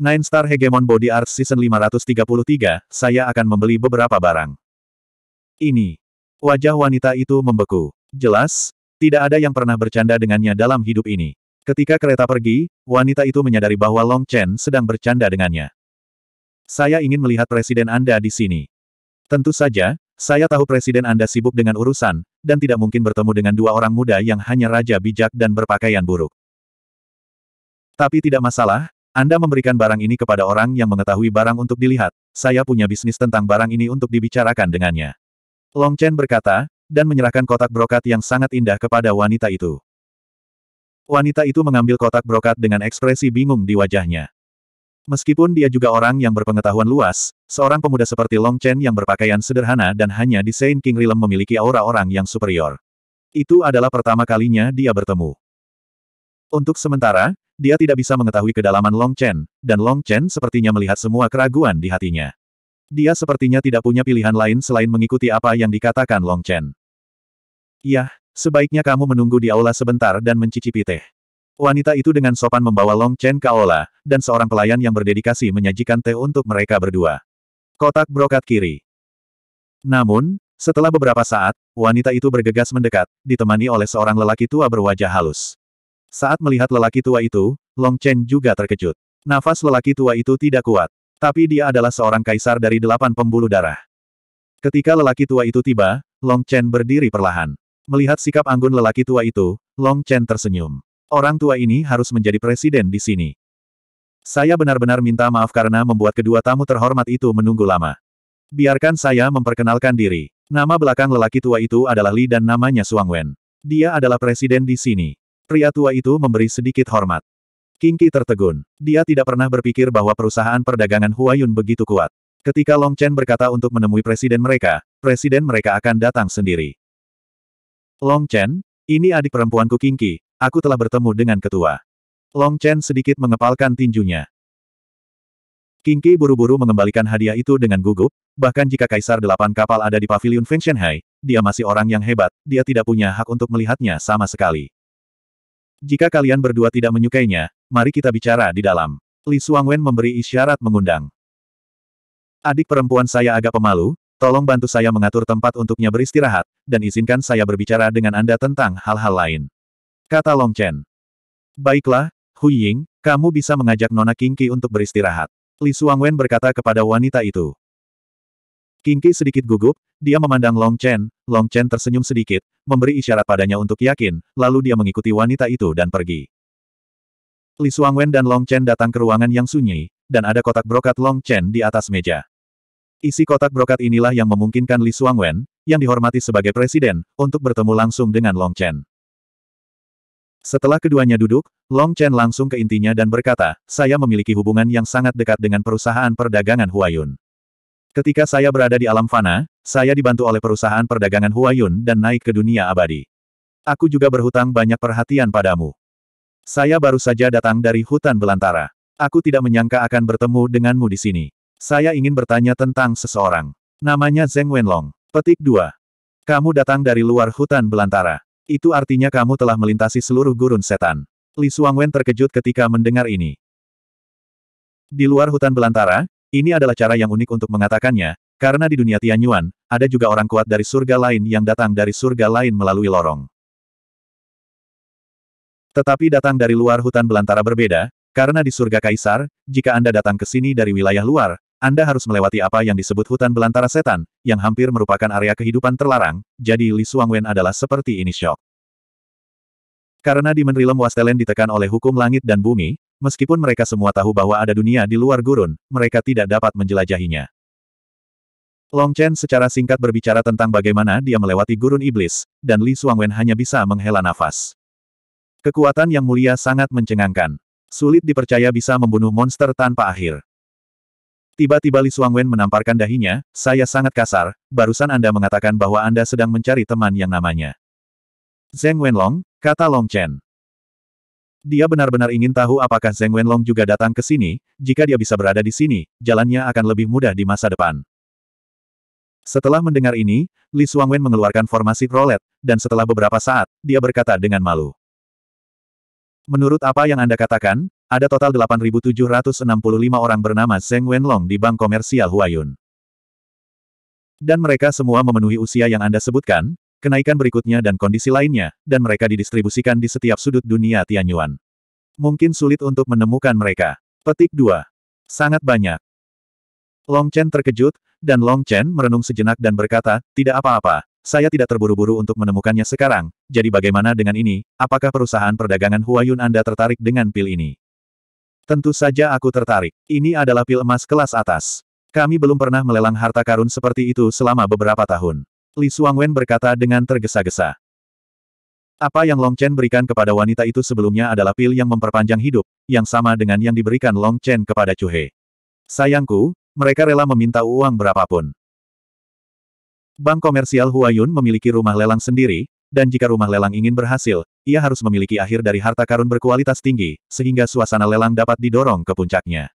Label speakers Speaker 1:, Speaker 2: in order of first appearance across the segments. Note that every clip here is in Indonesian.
Speaker 1: Nine Star Hegemon Body Art Season 533, saya akan membeli beberapa barang. Ini. Wajah wanita itu membeku. Jelas, tidak ada yang pernah bercanda dengannya dalam hidup ini. Ketika kereta pergi, wanita itu menyadari bahwa Long Chen sedang bercanda dengannya. Saya ingin melihat presiden Anda di sini. Tentu saja, saya tahu presiden Anda sibuk dengan urusan, dan tidak mungkin bertemu dengan dua orang muda yang hanya raja bijak dan berpakaian buruk. Tapi tidak masalah, anda memberikan barang ini kepada orang yang mengetahui barang untuk dilihat, saya punya bisnis tentang barang ini untuk dibicarakan dengannya. Long Chen berkata, dan menyerahkan kotak brokat yang sangat indah kepada wanita itu. Wanita itu mengambil kotak brokat dengan ekspresi bingung di wajahnya. Meskipun dia juga orang yang berpengetahuan luas, seorang pemuda seperti Long Chen yang berpakaian sederhana dan hanya di Saint King Realm memiliki aura orang yang superior. Itu adalah pertama kalinya dia bertemu. Untuk sementara, dia tidak bisa mengetahui kedalaman Long Chen, dan Long Chen sepertinya melihat semua keraguan di hatinya. Dia sepertinya tidak punya pilihan lain selain mengikuti apa yang dikatakan Long Chen. Yah, sebaiknya kamu menunggu di aula sebentar dan mencicipi teh. Wanita itu dengan sopan membawa Long Chen ke aula, dan seorang pelayan yang berdedikasi menyajikan teh untuk mereka berdua. Kotak brokat kiri. Namun, setelah beberapa saat, wanita itu bergegas mendekat, ditemani oleh seorang lelaki tua berwajah halus. Saat melihat lelaki tua itu, Long Chen juga terkejut. Nafas lelaki tua itu tidak kuat. Tapi dia adalah seorang kaisar dari delapan pembuluh darah. Ketika lelaki tua itu tiba, Long Chen berdiri perlahan. Melihat sikap anggun lelaki tua itu, Long Chen tersenyum. Orang tua ini harus menjadi presiden di sini. Saya benar-benar minta maaf karena membuat kedua tamu terhormat itu menunggu lama. Biarkan saya memperkenalkan diri. Nama belakang lelaki tua itu adalah Li dan namanya Suang Wen. Dia adalah presiden di sini. Pria tua itu memberi sedikit hormat. Kingki tertegun. Dia tidak pernah berpikir bahwa perusahaan perdagangan Huayun begitu kuat. Ketika Long Chen berkata untuk menemui presiden mereka, presiden mereka akan datang sendiri. Long Chen, ini adik perempuanku Kingki, aku telah bertemu dengan ketua. Long Chen sedikit mengepalkan tinjunya. Kingki buru-buru mengembalikan hadiah itu dengan gugup, bahkan jika Kaisar Delapan Kapal ada di Paviliun Feng Shenhai, dia masih orang yang hebat, dia tidak punya hak untuk melihatnya sama sekali. Jika kalian berdua tidak menyukainya, mari kita bicara di dalam. Li Suangwen memberi isyarat mengundang. Adik perempuan saya agak pemalu, tolong bantu saya mengatur tempat untuknya beristirahat, dan izinkan saya berbicara dengan Anda tentang hal-hal lain. Kata Long Chen. Baiklah, Hu Ying, kamu bisa mengajak Nona Kingki untuk beristirahat. Li Suangwen berkata kepada wanita itu. Kingki sedikit gugup, dia memandang Long Chen, Long Chen tersenyum sedikit, memberi isyarat padanya untuk yakin, lalu dia mengikuti wanita itu dan pergi. Li Suangwen dan Long Chen datang ke ruangan yang sunyi, dan ada kotak brokat Long Chen di atas meja. Isi kotak brokat inilah yang memungkinkan Li Suangwen, yang dihormati sebagai presiden, untuk bertemu langsung dengan Long Chen. Setelah keduanya duduk, Long Chen langsung ke intinya dan berkata, saya memiliki hubungan yang sangat dekat dengan perusahaan perdagangan Huayun. Ketika saya berada di alam fana, saya dibantu oleh perusahaan perdagangan Huayun dan naik ke dunia abadi. Aku juga berhutang banyak perhatian padamu. Saya baru saja datang dari hutan belantara. Aku tidak menyangka akan bertemu denganmu di sini. Saya ingin bertanya tentang seseorang. Namanya Zeng Wenlong. Petik 2. Kamu datang dari luar hutan belantara. Itu artinya kamu telah melintasi seluruh gurun setan. Li Suangwen terkejut ketika mendengar ini. Di luar hutan belantara, ini adalah cara yang unik untuk mengatakannya, karena di dunia Tianyuan, ada juga orang kuat dari surga lain yang datang dari surga lain melalui lorong. Tetapi datang dari luar hutan belantara berbeda, karena di surga kaisar, jika Anda datang ke sini dari wilayah luar, Anda harus melewati apa yang disebut hutan belantara setan, yang hampir merupakan area kehidupan terlarang, jadi Li Suangwen adalah seperti ini shock. Karena di Menrilem Wastelen ditekan oleh hukum langit dan bumi, Meskipun mereka semua tahu bahwa ada dunia di luar gurun, mereka tidak dapat menjelajahinya. Long Chen secara singkat berbicara tentang bagaimana dia melewati gurun iblis, dan Li Suangwen hanya bisa menghela nafas. Kekuatan yang mulia sangat mencengangkan. Sulit dipercaya bisa membunuh monster tanpa akhir. Tiba-tiba Li Suangwen menamparkan dahinya, saya sangat kasar, barusan Anda mengatakan bahwa Anda sedang mencari teman yang namanya. Zeng Wenlong, kata Long Chen. Dia benar-benar ingin tahu apakah Zeng Wenlong juga datang ke sini, jika dia bisa berada di sini, jalannya akan lebih mudah di masa depan. Setelah mendengar ini, Li Suangwen mengeluarkan formasi rolet, dan setelah beberapa saat, dia berkata dengan malu. Menurut apa yang Anda katakan, ada total 8.765 orang bernama Zeng Wenlong di Bank Komersial Huayun. Dan mereka semua memenuhi usia yang Anda sebutkan, kenaikan berikutnya dan kondisi lainnya, dan mereka didistribusikan di setiap sudut dunia Tianyuan. Mungkin sulit untuk menemukan mereka. Petik 2. Sangat banyak. Long Chen terkejut, dan Long Chen merenung sejenak dan berkata, tidak apa-apa, saya tidak terburu-buru untuk menemukannya sekarang, jadi bagaimana dengan ini, apakah perusahaan perdagangan Huayun Anda tertarik dengan pil ini? Tentu saja aku tertarik. Ini adalah pil emas kelas atas. Kami belum pernah melelang harta karun seperti itu selama beberapa tahun. Li Suangwen berkata dengan tergesa-gesa. Apa yang Long Chen berikan kepada wanita itu sebelumnya adalah pil yang memperpanjang hidup, yang sama dengan yang diberikan Long Chen kepada Chu He. Sayangku, mereka rela meminta uang berapapun. Bank komersial Huayun memiliki rumah lelang sendiri, dan jika rumah lelang ingin berhasil, ia harus memiliki akhir dari harta karun berkualitas tinggi, sehingga suasana lelang dapat didorong ke puncaknya.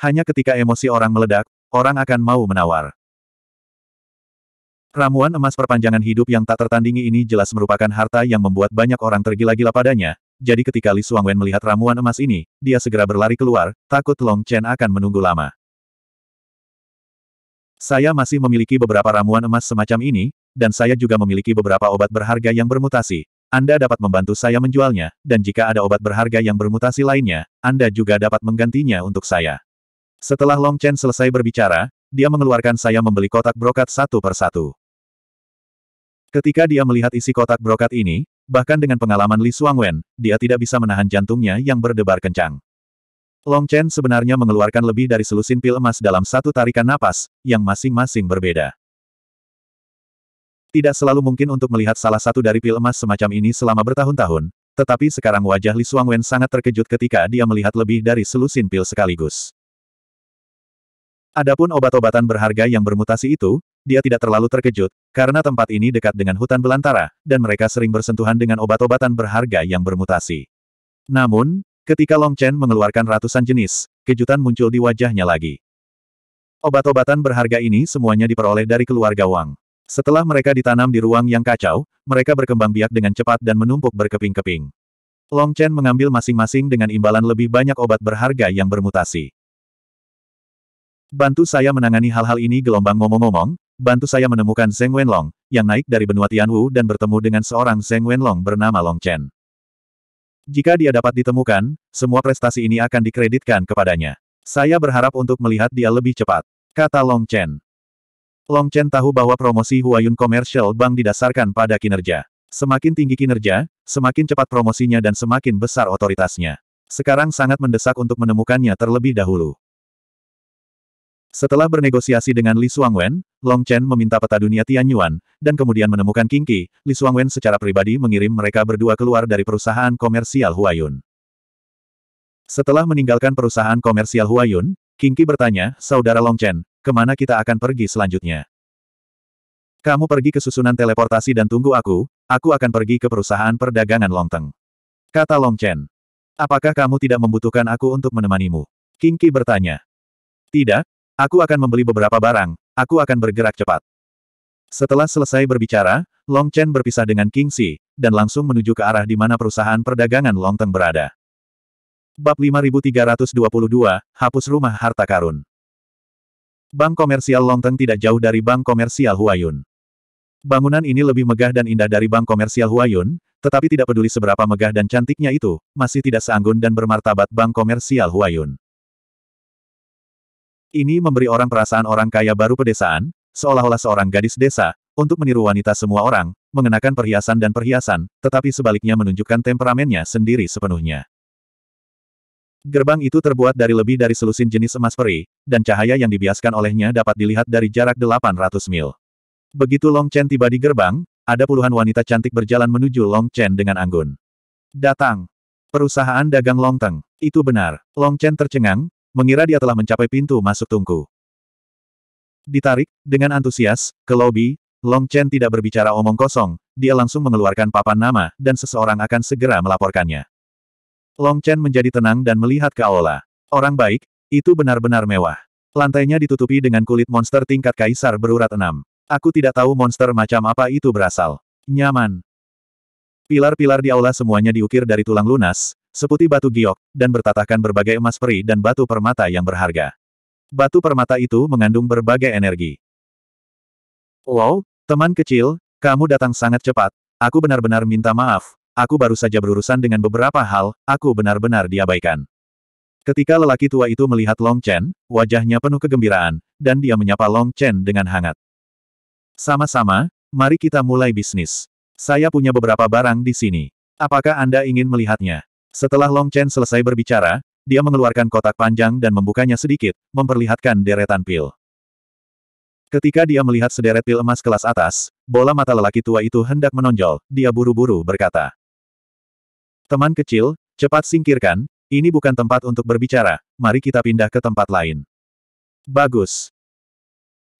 Speaker 1: Hanya ketika emosi orang meledak, orang akan mau menawar. Ramuan emas perpanjangan hidup yang tak tertandingi ini jelas merupakan harta yang membuat banyak orang tergila-gila padanya, jadi ketika Li Wen melihat ramuan emas ini, dia segera berlari keluar, takut Long Chen akan menunggu lama. Saya masih memiliki beberapa ramuan emas semacam ini, dan saya juga memiliki beberapa obat berharga yang bermutasi. Anda dapat membantu saya menjualnya, dan jika ada obat berharga yang bermutasi lainnya, Anda juga dapat menggantinya untuk saya. Setelah Long Chen selesai berbicara, dia mengeluarkan saya membeli kotak brokat satu per satu. Ketika dia melihat isi kotak brokat ini, bahkan dengan pengalaman Li Suangwen, dia tidak bisa menahan jantungnya yang berdebar kencang. Long Chen sebenarnya mengeluarkan lebih dari selusin pil emas dalam satu tarikan napas, yang masing-masing berbeda. Tidak selalu mungkin untuk melihat salah satu dari pil emas semacam ini selama bertahun-tahun, tetapi sekarang wajah Li Suangwen sangat terkejut ketika dia melihat lebih dari selusin pil sekaligus. Adapun obat-obatan berharga yang bermutasi itu, dia tidak terlalu terkejut, karena tempat ini dekat dengan hutan belantara, dan mereka sering bersentuhan dengan obat-obatan berharga yang bermutasi. Namun, ketika Long Chen mengeluarkan ratusan jenis, kejutan muncul di wajahnya lagi. Obat-obatan berharga ini semuanya diperoleh dari keluarga Wang. Setelah mereka ditanam di ruang yang kacau, mereka berkembang biak dengan cepat dan menumpuk berkeping-keping. Long Chen mengambil masing-masing dengan imbalan lebih banyak obat berharga yang bermutasi. Bantu saya menangani hal-hal ini gelombang ngomong-ngomong, Bantu saya menemukan Zeng Wenlong, yang naik dari benua Tianwu dan bertemu dengan seorang Zeng Wenlong bernama Long Chen. Jika dia dapat ditemukan, semua prestasi ini akan dikreditkan kepadanya. Saya berharap untuk melihat dia lebih cepat, kata Long Chen. Long Chen tahu bahwa promosi Huayun Commercial Bank didasarkan pada kinerja. Semakin tinggi kinerja, semakin cepat promosinya dan semakin besar otoritasnya. Sekarang sangat mendesak untuk menemukannya terlebih dahulu. Setelah bernegosiasi dengan Li Suangwen, Long Chen meminta peta dunia Tianyuan, dan kemudian menemukan King Qi, Li Suangwen secara pribadi mengirim mereka berdua keluar dari perusahaan komersial Huayun. Setelah meninggalkan perusahaan komersial Huayun, King Qi bertanya, Saudara Long Chen, kemana kita akan pergi selanjutnya? Kamu pergi ke susunan teleportasi dan tunggu aku, aku akan pergi ke perusahaan perdagangan Long Teng. Kata Long Chen. Apakah kamu tidak membutuhkan aku untuk menemanimu? King Qi bertanya. Tidak, Aku akan membeli beberapa barang, aku akan bergerak cepat. Setelah selesai berbicara, Long Chen berpisah dengan King Si, dan langsung menuju ke arah di mana perusahaan perdagangan Long Teng berada. Bab 5322, Hapus Rumah Harta Karun Bank Komersial Long Teng tidak jauh dari Bank Komersial Huayun. Bangunan ini lebih megah dan indah dari Bank Komersial Huayun, tetapi tidak peduli seberapa megah dan cantiknya itu, masih tidak seanggun dan bermartabat Bank Komersial Huayun. Ini memberi orang perasaan orang kaya baru pedesaan, seolah-olah seorang gadis desa, untuk meniru wanita semua orang, mengenakan perhiasan dan perhiasan, tetapi sebaliknya menunjukkan temperamennya sendiri sepenuhnya. Gerbang itu terbuat dari lebih dari selusin jenis emas peri, dan cahaya yang dibiaskan olehnya dapat dilihat dari jarak 800 mil. Begitu Long Chen tiba di gerbang, ada puluhan wanita cantik berjalan menuju Long Chen dengan anggun. Datang! Perusahaan dagang Long Teng, Itu benar. Long Chen tercengang, mengira dia telah mencapai pintu masuk tungku. Ditarik, dengan antusias, ke lobi, Long Chen tidak berbicara omong kosong, dia langsung mengeluarkan papan nama, dan seseorang akan segera melaporkannya. Long Chen menjadi tenang dan melihat ke Aola. Orang baik, itu benar-benar mewah. Lantainya ditutupi dengan kulit monster tingkat kaisar berurat enam. Aku tidak tahu monster macam apa itu berasal. Nyaman. Pilar-pilar di aula semuanya diukir dari tulang lunas, seputih batu giok, dan bertatakan berbagai emas peri dan batu permata yang berharga. Batu permata itu mengandung berbagai energi. Wow, teman kecil, kamu datang sangat cepat. Aku benar-benar minta maaf. Aku baru saja berurusan dengan beberapa hal, aku benar-benar diabaikan. Ketika lelaki tua itu melihat Long Chen, wajahnya penuh kegembiraan, dan dia menyapa Long Chen dengan hangat. Sama-sama, mari kita mulai bisnis. Saya punya beberapa barang di sini. Apakah Anda ingin melihatnya? Setelah Long Chen selesai berbicara, dia mengeluarkan kotak panjang dan membukanya sedikit, memperlihatkan deretan pil. Ketika dia melihat sederet pil emas kelas atas, bola mata lelaki tua itu hendak menonjol, dia buru-buru berkata. Teman kecil, cepat singkirkan, ini bukan tempat untuk berbicara, mari kita pindah ke tempat lain. Bagus.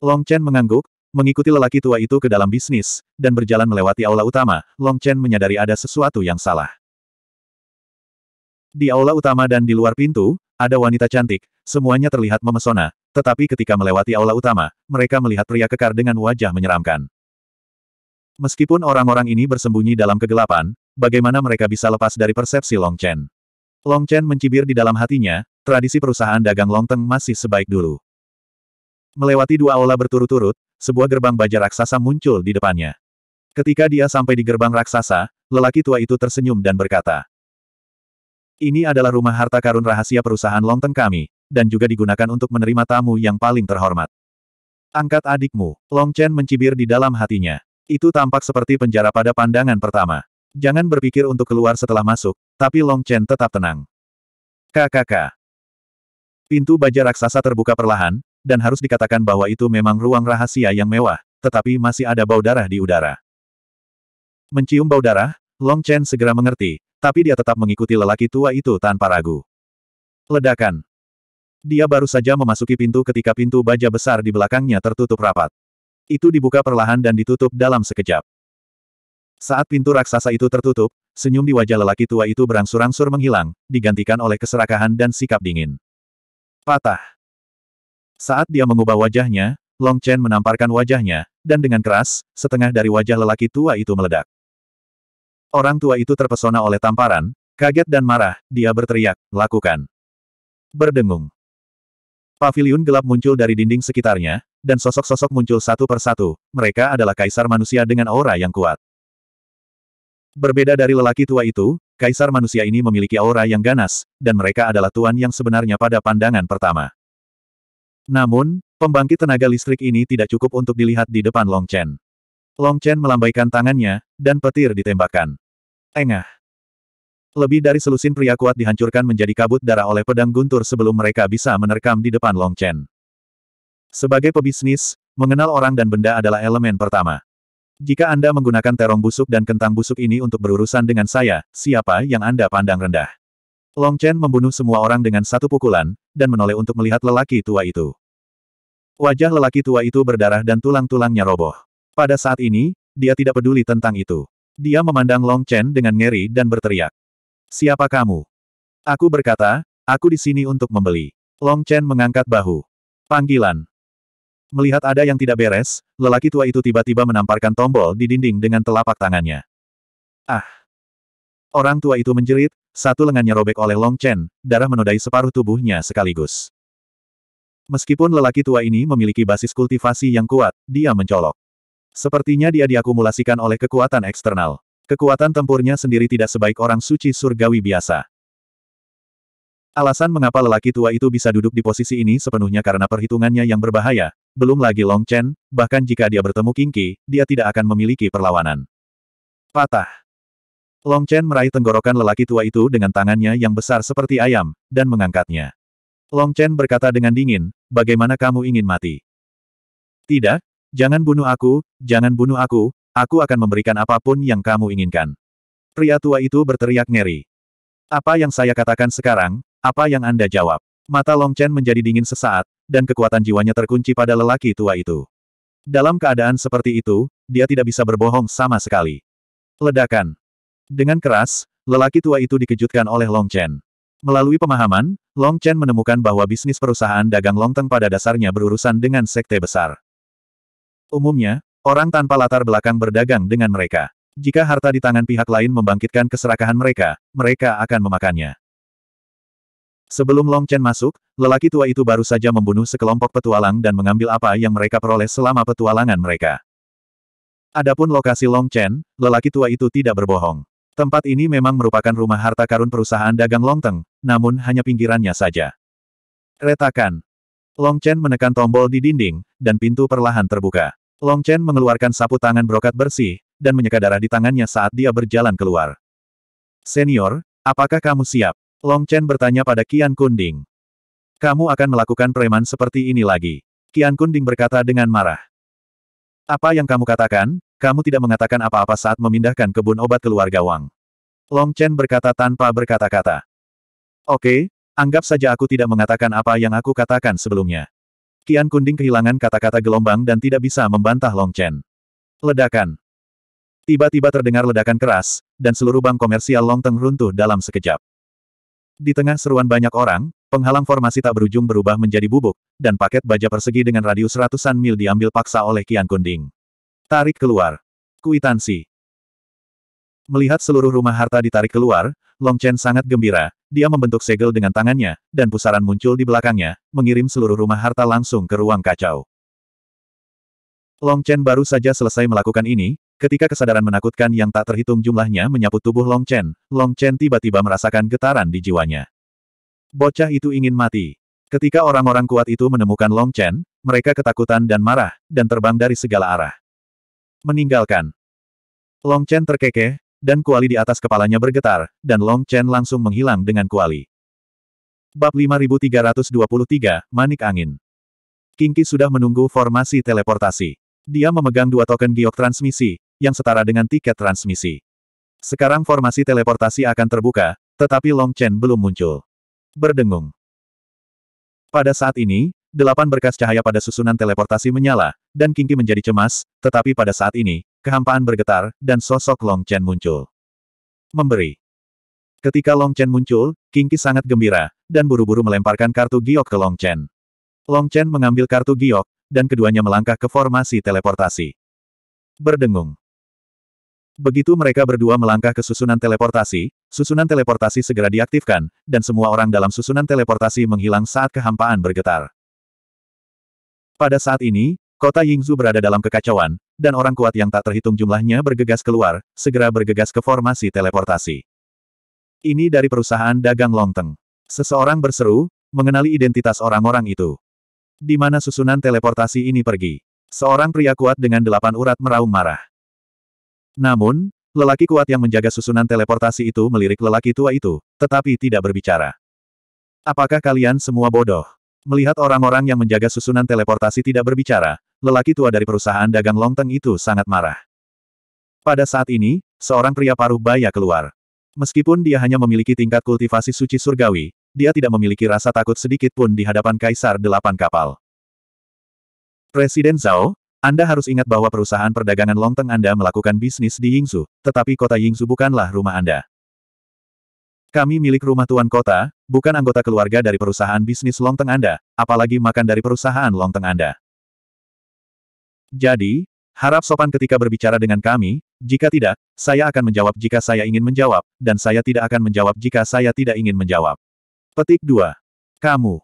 Speaker 1: Long Chen mengangguk, mengikuti lelaki tua itu ke dalam bisnis, dan berjalan melewati aula utama, Long Chen menyadari ada sesuatu yang salah. Di aula utama dan di luar pintu, ada wanita cantik, semuanya terlihat memesona, tetapi ketika melewati aula utama, mereka melihat pria kekar dengan wajah menyeramkan. Meskipun orang-orang ini bersembunyi dalam kegelapan, bagaimana mereka bisa lepas dari persepsi Long Chen? Long Chen mencibir di dalam hatinya, tradisi perusahaan dagang long teng masih sebaik dulu. Melewati dua aula berturut-turut, sebuah gerbang baja raksasa muncul di depannya. Ketika dia sampai di gerbang raksasa, lelaki tua itu tersenyum dan berkata, ini adalah rumah harta karun rahasia perusahaan Longteng kami, dan juga digunakan untuk menerima tamu yang paling terhormat. Angkat adikmu, Long Chen mencibir di dalam hatinya. Itu tampak seperti penjara pada pandangan pertama. Jangan berpikir untuk keluar setelah masuk, tapi Long Chen tetap tenang. KKK. Pintu baja raksasa terbuka perlahan, dan harus dikatakan bahwa itu memang ruang rahasia yang mewah, tetapi masih ada bau darah di udara. Mencium bau darah, Long Chen segera mengerti, tapi dia tetap mengikuti lelaki tua itu tanpa ragu. Ledakan. Dia baru saja memasuki pintu ketika pintu baja besar di belakangnya tertutup rapat. Itu dibuka perlahan dan ditutup dalam sekejap. Saat pintu raksasa itu tertutup, senyum di wajah lelaki tua itu berangsur-angsur menghilang, digantikan oleh keserakahan dan sikap dingin. Patah. Saat dia mengubah wajahnya, Long Chen menamparkan wajahnya, dan dengan keras, setengah dari wajah lelaki tua itu meledak. Orang tua itu terpesona oleh tamparan, kaget dan marah, dia berteriak, lakukan. Berdengung. Paviliun gelap muncul dari dinding sekitarnya, dan sosok-sosok muncul satu persatu, mereka adalah kaisar manusia dengan aura yang kuat. Berbeda dari lelaki tua itu, kaisar manusia ini memiliki aura yang ganas, dan mereka adalah tuan yang sebenarnya pada pandangan pertama. Namun, pembangkit tenaga listrik ini tidak cukup untuk dilihat di depan Long Chen. Long Chen melambaikan tangannya, dan petir ditembakkan. Tengah. Lebih dari selusin pria kuat dihancurkan menjadi kabut darah oleh pedang guntur sebelum mereka bisa menerkam di depan Long Chen. Sebagai pebisnis, mengenal orang dan benda adalah elemen pertama. Jika Anda menggunakan terong busuk dan kentang busuk ini untuk berurusan dengan saya, siapa yang Anda pandang rendah? Long Chen membunuh semua orang dengan satu pukulan, dan menoleh untuk melihat lelaki tua itu. Wajah lelaki tua itu berdarah dan tulang-tulangnya roboh. Pada saat ini, dia tidak peduli tentang itu. Dia memandang Long Chen dengan ngeri dan berteriak. Siapa kamu? Aku berkata, aku di sini untuk membeli. Long Chen mengangkat bahu. Panggilan. Melihat ada yang tidak beres, lelaki tua itu tiba-tiba menamparkan tombol di dinding dengan telapak tangannya. Ah! Orang tua itu menjerit, satu lengannya robek oleh Long Chen, darah menodai separuh tubuhnya sekaligus. Meskipun lelaki tua ini memiliki basis kultivasi yang kuat, dia mencolok. Sepertinya dia diakumulasikan oleh kekuatan eksternal. Kekuatan tempurnya sendiri tidak sebaik orang suci surgawi biasa. Alasan mengapa lelaki tua itu bisa duduk di posisi ini sepenuhnya karena perhitungannya yang berbahaya, belum lagi Long Chen, bahkan jika dia bertemu King Qi, dia tidak akan memiliki perlawanan. Patah. Long Chen meraih tenggorokan lelaki tua itu dengan tangannya yang besar seperti ayam, dan mengangkatnya. Long Chen berkata dengan dingin, bagaimana kamu ingin mati? Tidak, Jangan bunuh aku, jangan bunuh aku, aku akan memberikan apapun yang kamu inginkan. Pria tua itu berteriak ngeri. Apa yang saya katakan sekarang, apa yang Anda jawab? Mata Long Chen menjadi dingin sesaat, dan kekuatan jiwanya terkunci pada lelaki tua itu. Dalam keadaan seperti itu, dia tidak bisa berbohong sama sekali. Ledakan. Dengan keras, lelaki tua itu dikejutkan oleh Long Chen. Melalui pemahaman, Long Chen menemukan bahwa bisnis perusahaan dagang Long Teng pada dasarnya berurusan dengan sekte besar. Umumnya, orang tanpa latar belakang berdagang dengan mereka. Jika harta di tangan pihak lain membangkitkan keserakahan mereka, mereka akan memakannya. Sebelum Long Chen masuk, lelaki tua itu baru saja membunuh sekelompok petualang dan mengambil apa yang mereka peroleh selama petualangan mereka. Adapun lokasi Long Chen, lelaki tua itu tidak berbohong. Tempat ini memang merupakan rumah harta karun perusahaan dagang Long Teng, namun hanya pinggirannya saja. Retakan, Long Chen menekan tombol di dinding, dan pintu perlahan terbuka. Long Chen mengeluarkan sapu tangan brokat bersih, dan menyeka darah di tangannya saat dia berjalan keluar. Senior, apakah kamu siap? Long Chen bertanya pada Qian Kunding. Kamu akan melakukan preman seperti ini lagi. Qian Kunding berkata dengan marah. Apa yang kamu katakan, kamu tidak mengatakan apa-apa saat memindahkan kebun obat keluarga Wang. Long Chen berkata tanpa berkata-kata. Oke, Anggap saja aku tidak mengatakan apa yang aku katakan sebelumnya. Kian Kunding kehilangan kata-kata gelombang dan tidak bisa membantah Long Chen. Ledakan. Tiba-tiba terdengar ledakan keras, dan seluruh bank komersial Long Teng runtuh dalam sekejap. Di tengah seruan banyak orang, penghalang formasi tak berujung berubah menjadi bubuk, dan paket baja persegi dengan radius ratusan mil diambil paksa oleh Kian Kunding. Tarik keluar. Kuitansi. Melihat seluruh rumah harta ditarik keluar, Long Chen sangat gembira, dia membentuk segel dengan tangannya, dan pusaran muncul di belakangnya, mengirim seluruh rumah harta langsung ke ruang kacau. Long Chen baru saja selesai melakukan ini, ketika kesadaran menakutkan yang tak terhitung jumlahnya menyapu tubuh Long Chen, Long Chen tiba-tiba merasakan getaran di jiwanya. Bocah itu ingin mati. Ketika orang-orang kuat itu menemukan Long Chen, mereka ketakutan dan marah, dan terbang dari segala arah. Meninggalkan. Long Chen terkekeh, dan kuali di atas kepalanya bergetar, dan Long Chen langsung menghilang dengan kuali. Bab 5323, Manik Angin Kingki sudah menunggu formasi teleportasi. Dia memegang dua token giok transmisi, yang setara dengan tiket transmisi. Sekarang formasi teleportasi akan terbuka, tetapi Long Chen belum muncul. Berdengung. Pada saat ini, delapan berkas cahaya pada susunan teleportasi menyala, dan Kingki menjadi cemas, tetapi pada saat ini, kehampaan bergetar, dan sosok Long Chen muncul. Memberi. Ketika Long Chen muncul, King Qi sangat gembira, dan buru-buru melemparkan kartu giok ke Long Chen. Long Chen mengambil kartu giok, dan keduanya melangkah ke formasi teleportasi. Berdengung. Begitu mereka berdua melangkah ke susunan teleportasi, susunan teleportasi segera diaktifkan, dan semua orang dalam susunan teleportasi menghilang saat kehampaan bergetar. Pada saat ini, kota Yingzhu berada dalam kekacauan, dan orang kuat yang tak terhitung jumlahnya bergegas keluar, segera bergegas ke formasi teleportasi. Ini dari perusahaan dagang Longteng. Seseorang berseru, mengenali identitas orang-orang itu. Di mana susunan teleportasi ini pergi? Seorang pria kuat dengan delapan urat meraung marah. Namun, lelaki kuat yang menjaga susunan teleportasi itu melirik lelaki tua itu, tetapi tidak berbicara. Apakah kalian semua bodoh? Melihat orang-orang yang menjaga susunan teleportasi tidak berbicara, lelaki tua dari perusahaan dagang Longteng itu sangat marah. Pada saat ini, seorang pria paruh baya keluar. Meskipun dia hanya memiliki tingkat kultivasi suci surgawi, dia tidak memiliki rasa takut sedikit pun di hadapan Kaisar Delapan Kapal. Presiden Zhao, Anda harus ingat bahwa perusahaan perdagangan Longteng Anda melakukan bisnis di Yingsu, tetapi kota Yingsu bukanlah rumah Anda. Kami milik rumah tuan kota, bukan anggota keluarga dari perusahaan bisnis longteng Anda, apalagi makan dari perusahaan longteng Anda. Jadi, harap sopan ketika berbicara dengan kami, jika tidak, saya akan menjawab jika saya ingin menjawab, dan saya tidak akan menjawab jika saya tidak ingin menjawab. Petik 2. Kamu.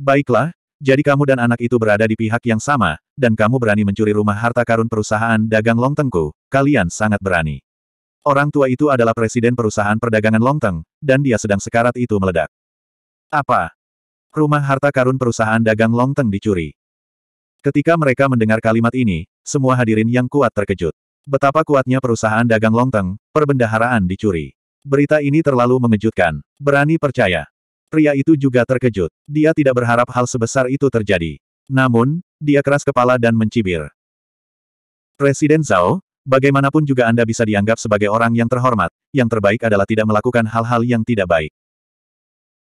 Speaker 1: Baiklah, jadi kamu dan anak itu berada di pihak yang sama, dan kamu berani mencuri rumah harta karun perusahaan dagang Longtengku, kalian sangat berani. Orang tua itu adalah presiden perusahaan perdagangan Longteng, dan dia sedang sekarat itu meledak. Apa? Rumah harta karun perusahaan dagang Longteng dicuri. Ketika mereka mendengar kalimat ini, semua hadirin yang kuat terkejut. Betapa kuatnya perusahaan dagang longteng, perbendaharaan dicuri. Berita ini terlalu mengejutkan. Berani percaya. Pria itu juga terkejut. Dia tidak berharap hal sebesar itu terjadi. Namun, dia keras kepala dan mencibir. Presiden Zhao, bagaimanapun juga Anda bisa dianggap sebagai orang yang terhormat, yang terbaik adalah tidak melakukan hal-hal yang tidak baik.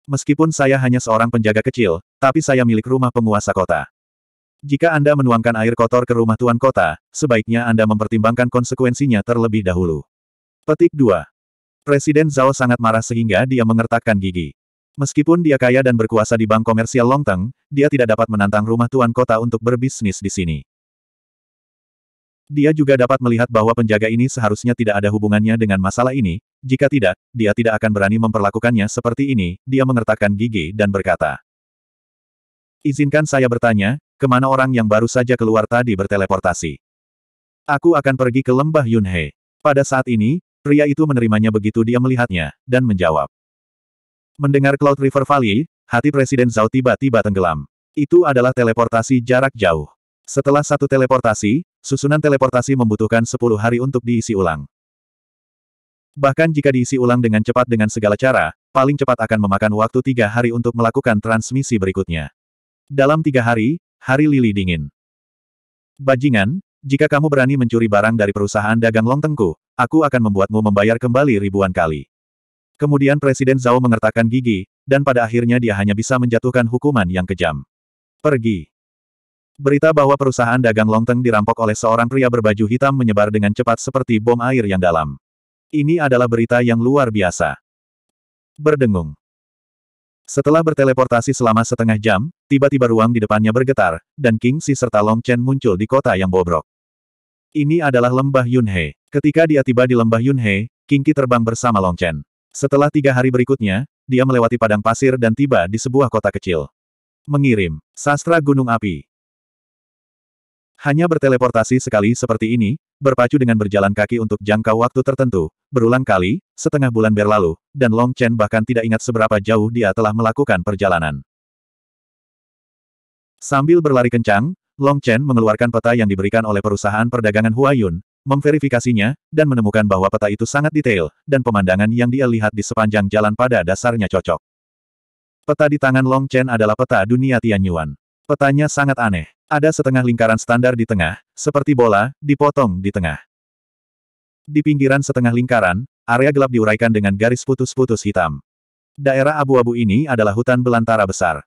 Speaker 1: Meskipun saya hanya seorang penjaga kecil, tapi saya milik rumah penguasa kota. Jika Anda menuangkan air kotor ke rumah tuan kota, sebaiknya Anda mempertimbangkan konsekuensinya terlebih dahulu. Petik 2. Presiden Zhao sangat marah sehingga dia mengertakkan gigi. Meskipun dia kaya dan berkuasa di bank komersial Longteng, dia tidak dapat menantang rumah tuan kota untuk berbisnis di sini. Dia juga dapat melihat bahwa penjaga ini seharusnya tidak ada hubungannya dengan masalah ini, jika tidak, dia tidak akan berani memperlakukannya seperti ini, dia mengertakkan gigi dan berkata. Izinkan saya bertanya, kemana orang yang baru saja keluar tadi berteleportasi. Aku akan pergi ke lembah Yunhe. Pada saat ini, pria itu menerimanya begitu dia melihatnya, dan menjawab. Mendengar Cloud River Valley, hati Presiden Zhao tiba-tiba tenggelam. Itu adalah teleportasi jarak jauh. Setelah satu teleportasi, susunan teleportasi membutuhkan 10 hari untuk diisi ulang. Bahkan jika diisi ulang dengan cepat dengan segala cara, paling cepat akan memakan waktu tiga hari untuk melakukan transmisi berikutnya. Dalam tiga hari, Hari lili dingin. Bajingan, jika kamu berani mencuri barang dari perusahaan dagang Longtengku, aku akan membuatmu membayar kembali ribuan kali. Kemudian Presiden Zhao mengertakkan gigi, dan pada akhirnya dia hanya bisa menjatuhkan hukuman yang kejam. Pergi. Berita bahwa perusahaan dagang Longteng dirampok oleh seorang pria berbaju hitam menyebar dengan cepat seperti bom air yang dalam. Ini adalah berita yang luar biasa. Berdengung. Setelah berteleportasi selama setengah jam, tiba-tiba ruang di depannya bergetar, dan King Si serta Long Chen muncul di kota yang bobrok. Ini adalah lembah Yunhe. Ketika dia tiba di lembah Yunhe, King Qi terbang bersama Long Chen. Setelah tiga hari berikutnya, dia melewati padang pasir dan tiba di sebuah kota kecil. Mengirim Sastra Gunung Api hanya berteleportasi sekali seperti ini, berpacu dengan berjalan kaki untuk jangka waktu tertentu, berulang kali, setengah bulan berlalu, dan Long Chen bahkan tidak ingat seberapa jauh dia telah melakukan perjalanan. Sambil berlari kencang, Long Chen mengeluarkan peta yang diberikan oleh perusahaan perdagangan Huayun, memverifikasinya, dan menemukan bahwa peta itu sangat detail, dan pemandangan yang dia lihat di sepanjang jalan pada dasarnya cocok. Peta di tangan Long Chen adalah peta dunia Tianyuan. Petanya sangat aneh. Ada setengah lingkaran standar di tengah, seperti bola, dipotong di tengah. Di pinggiran setengah lingkaran, area gelap diuraikan dengan garis putus-putus hitam. Daerah abu-abu ini adalah hutan belantara besar.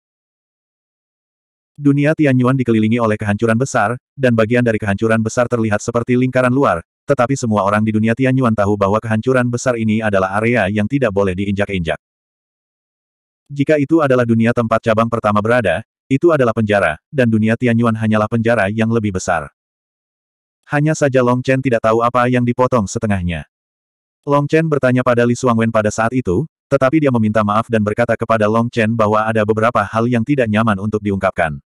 Speaker 1: Dunia Tianyuan dikelilingi oleh kehancuran besar, dan bagian dari kehancuran besar terlihat seperti lingkaran luar, tetapi semua orang di dunia Tianyuan tahu bahwa kehancuran besar ini adalah area yang tidak boleh diinjak-injak. Jika itu adalah dunia tempat cabang pertama berada, itu adalah penjara, dan dunia Tianyuan hanyalah penjara yang lebih besar. Hanya saja Long Chen tidak tahu apa yang dipotong setengahnya. Long Chen bertanya pada Li Suangwen pada saat itu, tetapi dia meminta maaf dan berkata kepada Long Chen bahwa ada beberapa hal yang tidak nyaman untuk diungkapkan.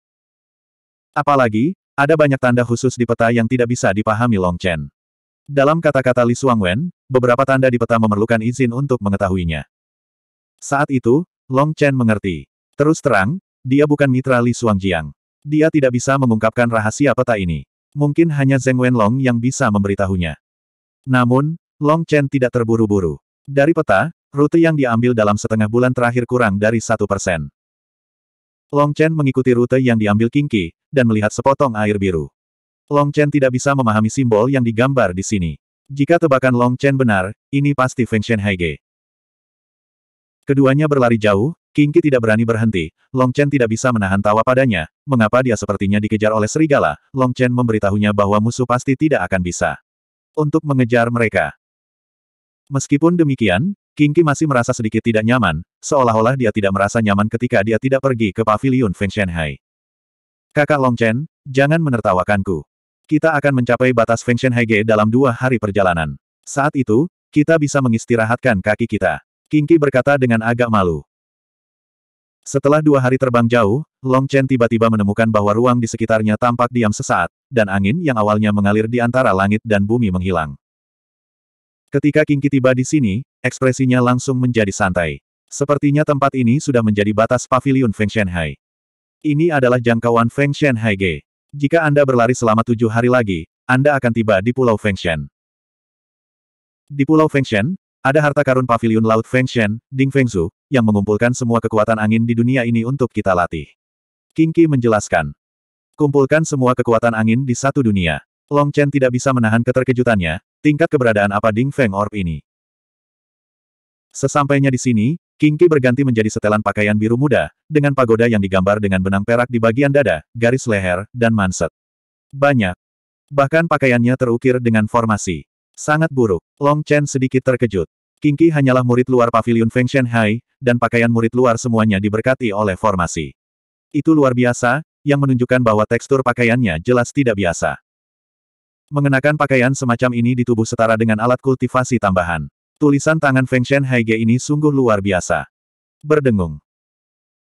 Speaker 1: Apalagi, ada banyak tanda khusus di peta yang tidak bisa dipahami Long Chen. Dalam kata-kata Li Suangwen, beberapa tanda di peta memerlukan izin untuk mengetahuinya. Saat itu, Long Chen mengerti. Terus terang, dia bukan mitra Li Suangjiang. Dia tidak bisa mengungkapkan rahasia peta ini. Mungkin hanya Zeng Wenlong yang bisa memberitahunya. Namun, Long Chen tidak terburu-buru. Dari peta, rute yang diambil dalam setengah bulan terakhir kurang dari satu persen. Long Chen mengikuti rute yang diambil Qi dan melihat sepotong air biru. Long Chen tidak bisa memahami simbol yang digambar di sini. Jika tebakan Long Chen benar, ini pasti Feng Shen Haige. Keduanya berlari jauh, King Ki tidak berani berhenti, Long Chen tidak bisa menahan tawa padanya, mengapa dia sepertinya dikejar oleh serigala, Long Chen memberitahunya bahwa musuh pasti tidak akan bisa. Untuk mengejar mereka. Meskipun demikian, King Ki masih merasa sedikit tidak nyaman, seolah-olah dia tidak merasa nyaman ketika dia tidak pergi ke pavilion Feng Shenhai. Kakak Long Chen, jangan menertawakanku. Kita akan mencapai batas Feng Ge dalam dua hari perjalanan. Saat itu, kita bisa mengistirahatkan kaki kita. King Ki berkata dengan agak malu. Setelah dua hari terbang jauh, Long Chen tiba-tiba menemukan bahwa ruang di sekitarnya tampak diam sesaat, dan angin yang awalnya mengalir di antara langit dan bumi menghilang. Ketika King Qi tiba di sini, ekspresinya langsung menjadi santai. Sepertinya tempat ini sudah menjadi batas pavilion Feng Shenhai. Ini adalah jangkauan Feng Shenhai Ge. Jika Anda berlari selama tujuh hari lagi, Anda akan tiba di Pulau Fengshan. Di Pulau Fengshan, ada harta karun pavilion laut Feng Shen, Ding Zhu, yang mengumpulkan semua kekuatan angin di dunia ini untuk kita latih. King Qi menjelaskan. Kumpulkan semua kekuatan angin di satu dunia. Long Chen tidak bisa menahan keterkejutannya, tingkat keberadaan apa Ding Feng Orb ini. Sesampainya di sini, King Qi berganti menjadi setelan pakaian biru muda, dengan pagoda yang digambar dengan benang perak di bagian dada, garis leher, dan manset. Banyak. Bahkan pakaiannya terukir dengan formasi. Sangat buruk. Long Chen sedikit terkejut. Kingki hanyalah murid luar pavilion Feng Hai, dan pakaian murid luar semuanya diberkati oleh formasi. Itu luar biasa, yang menunjukkan bahwa tekstur pakaiannya jelas tidak biasa. Mengenakan pakaian semacam ini di tubuh setara dengan alat kultivasi tambahan. Tulisan tangan Feng Hai Ge ini sungguh luar biasa. Berdengung.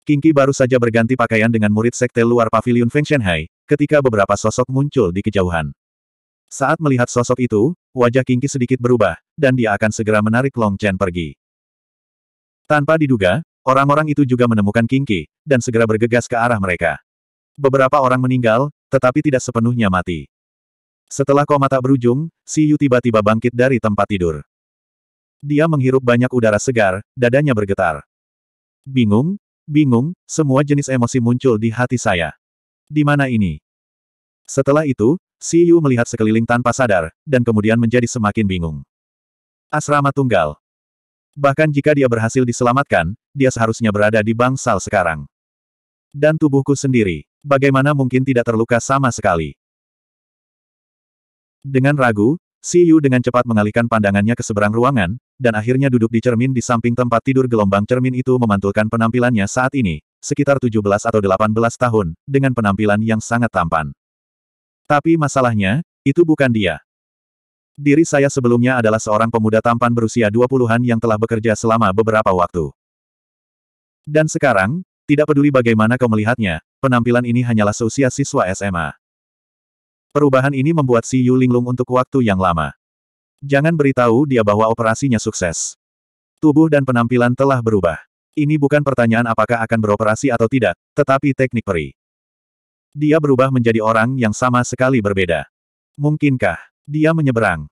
Speaker 1: Kingki baru saja berganti pakaian dengan murid sekte luar pavilion Feng Hai, ketika beberapa sosok muncul di kejauhan. Saat melihat sosok itu, wajah Kingki sedikit berubah, dan dia akan segera menarik Long Chen pergi. Tanpa diduga, orang-orang itu juga menemukan Kingki, dan segera bergegas ke arah mereka. Beberapa orang meninggal, tetapi tidak sepenuhnya mati. Setelah koma tak berujung, Si Yu tiba-tiba bangkit dari tempat tidur. Dia menghirup banyak udara segar, dadanya bergetar. Bingung, bingung, semua jenis emosi muncul di hati saya. Di mana ini? Setelah itu, Si Yu melihat sekeliling tanpa sadar, dan kemudian menjadi semakin bingung. Asrama Tunggal. Bahkan jika dia berhasil diselamatkan, dia seharusnya berada di bangsal sekarang. Dan tubuhku sendiri, bagaimana mungkin tidak terluka sama sekali? Dengan ragu, Si Yu dengan cepat mengalihkan pandangannya ke seberang ruangan, dan akhirnya duduk di cermin di samping tempat tidur gelombang cermin itu memantulkan penampilannya saat ini, sekitar 17 atau 18 tahun, dengan penampilan yang sangat tampan. Tapi masalahnya, itu bukan dia. Diri saya sebelumnya adalah seorang pemuda tampan berusia 20-an yang telah bekerja selama beberapa waktu. Dan sekarang, tidak peduli bagaimana kau melihatnya, penampilan ini hanyalah seusia siswa SMA. Perubahan ini membuat si Yu Linglung untuk waktu yang lama. Jangan beritahu dia bahwa operasinya sukses. Tubuh dan penampilan telah berubah. Ini bukan pertanyaan apakah akan beroperasi atau tidak, tetapi teknik peri. Dia berubah menjadi orang yang sama sekali berbeda. Mungkinkah dia menyeberang?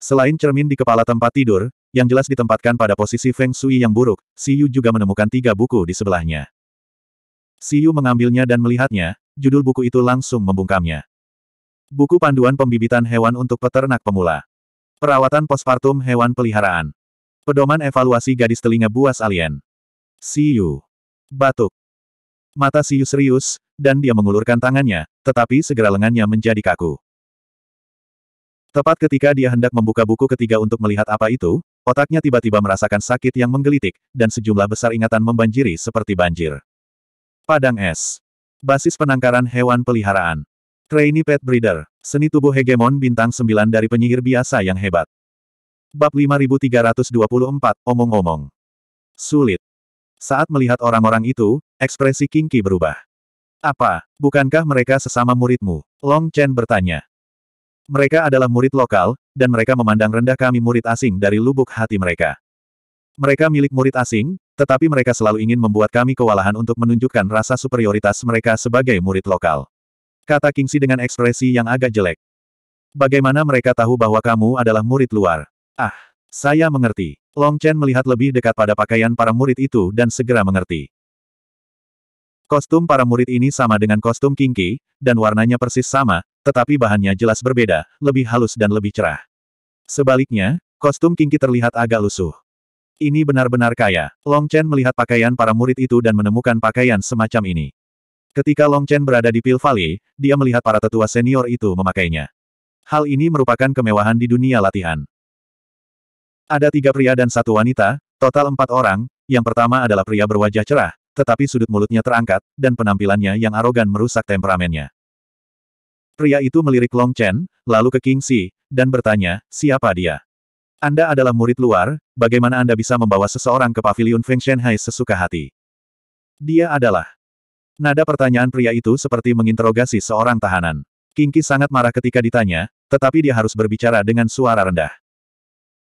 Speaker 1: Selain cermin di kepala tempat tidur, yang jelas ditempatkan pada posisi Feng Shui yang buruk, Si Yu juga menemukan tiga buku di sebelahnya. Si Yu mengambilnya dan melihatnya, judul buku itu langsung membungkamnya. Buku panduan pembibitan hewan untuk peternak pemula. Perawatan postpartum hewan peliharaan. Pedoman evaluasi gadis telinga buas alien. Si Yu. Batuk. Mata Siu serius, dan dia mengulurkan tangannya, tetapi segera lengannya menjadi kaku. Tepat ketika dia hendak membuka buku ketiga untuk melihat apa itu, otaknya tiba-tiba merasakan sakit yang menggelitik, dan sejumlah besar ingatan membanjiri seperti banjir. Padang Es. Basis penangkaran hewan peliharaan. Trainee Pet Breeder. Seni tubuh hegemon bintang 9 dari penyihir biasa yang hebat. Bab 5324, omong-omong. Sulit. Saat melihat orang-orang itu, Ekspresi King Qi berubah. Apa, bukankah mereka sesama muridmu? Long Chen bertanya. Mereka adalah murid lokal, dan mereka memandang rendah kami murid asing dari lubuk hati mereka. Mereka milik murid asing, tetapi mereka selalu ingin membuat kami kewalahan untuk menunjukkan rasa superioritas mereka sebagai murid lokal. Kata Kingsi dengan ekspresi yang agak jelek. Bagaimana mereka tahu bahwa kamu adalah murid luar? Ah, saya mengerti. Long Chen melihat lebih dekat pada pakaian para murid itu dan segera mengerti. Kostum para murid ini sama dengan kostum Kingki, dan warnanya persis sama, tetapi bahannya jelas berbeda, lebih halus dan lebih cerah. Sebaliknya, kostum Kingki terlihat agak lusuh. Ini benar-benar kaya. Long Chen melihat pakaian para murid itu dan menemukan pakaian semacam ini. Ketika Long Chen berada di Pil Valley, dia melihat para tetua senior itu memakainya. Hal ini merupakan kemewahan di dunia latihan. Ada tiga pria dan satu wanita, total empat orang, yang pertama adalah pria berwajah cerah, tetapi sudut mulutnya terangkat, dan penampilannya yang arogan merusak temperamennya. Pria itu melirik Long Chen, lalu ke King Si, dan bertanya, siapa dia? Anda adalah murid luar, bagaimana Anda bisa membawa seseorang ke Pavilion Feng Shenhai sesuka hati? Dia adalah. Nada pertanyaan pria itu seperti menginterogasi seorang tahanan. King Qi sangat marah ketika ditanya, tetapi dia harus berbicara dengan suara rendah.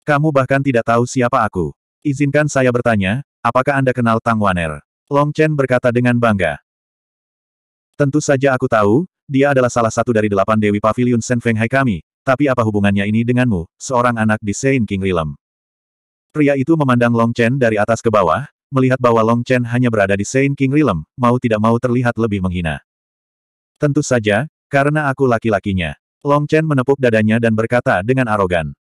Speaker 1: Kamu bahkan tidak tahu siapa aku. Izinkan saya bertanya, apakah Anda kenal Tang Waner? Long Chen berkata dengan bangga. Tentu saja aku tahu, dia adalah salah satu dari delapan Dewi Pavilion Sen Feng Hai kami, tapi apa hubungannya ini denganmu, seorang anak di Sein King Realm? Pria itu memandang Long Chen dari atas ke bawah, melihat bahwa Long Chen hanya berada di Sein King Realm, mau tidak mau terlihat lebih menghina. Tentu saja, karena aku laki-lakinya. Long Chen menepuk dadanya dan berkata dengan arogan.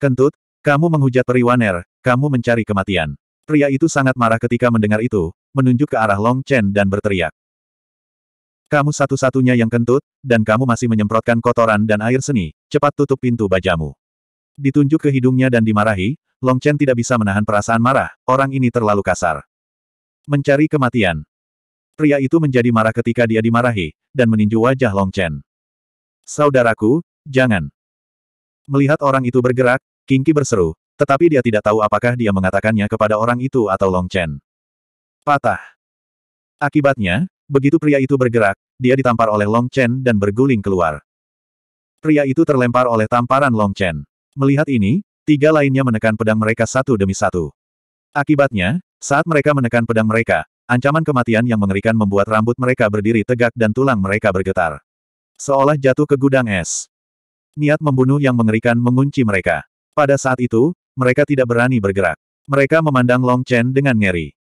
Speaker 1: Kentut, kamu menghujat periwaner, kamu mencari kematian. Pria itu sangat marah ketika mendengar itu, menunjuk ke arah Long Chen dan berteriak. Kamu satu-satunya yang kentut, dan kamu masih menyemprotkan kotoran dan air seni, cepat tutup pintu bajamu. Ditunjuk ke hidungnya dan dimarahi, Long Chen tidak bisa menahan perasaan marah, orang ini terlalu kasar. Mencari kematian. Pria itu menjadi marah ketika dia dimarahi, dan meninju wajah Long Chen. Saudaraku, jangan. Melihat orang itu bergerak, Kingki berseru, tetapi dia tidak tahu apakah dia mengatakannya kepada orang itu atau Long Chen. Patah. Akibatnya, begitu pria itu bergerak, dia ditampar oleh Long Chen dan berguling keluar. Pria itu terlempar oleh tamparan Long Chen. Melihat ini, tiga lainnya menekan pedang mereka satu demi satu. Akibatnya, saat mereka menekan pedang mereka, ancaman kematian yang mengerikan membuat rambut mereka berdiri tegak dan tulang mereka bergetar. Seolah jatuh ke gudang es. Niat membunuh yang mengerikan mengunci mereka. Pada saat itu, mereka tidak berani bergerak. Mereka memandang Long Chen dengan ngeri.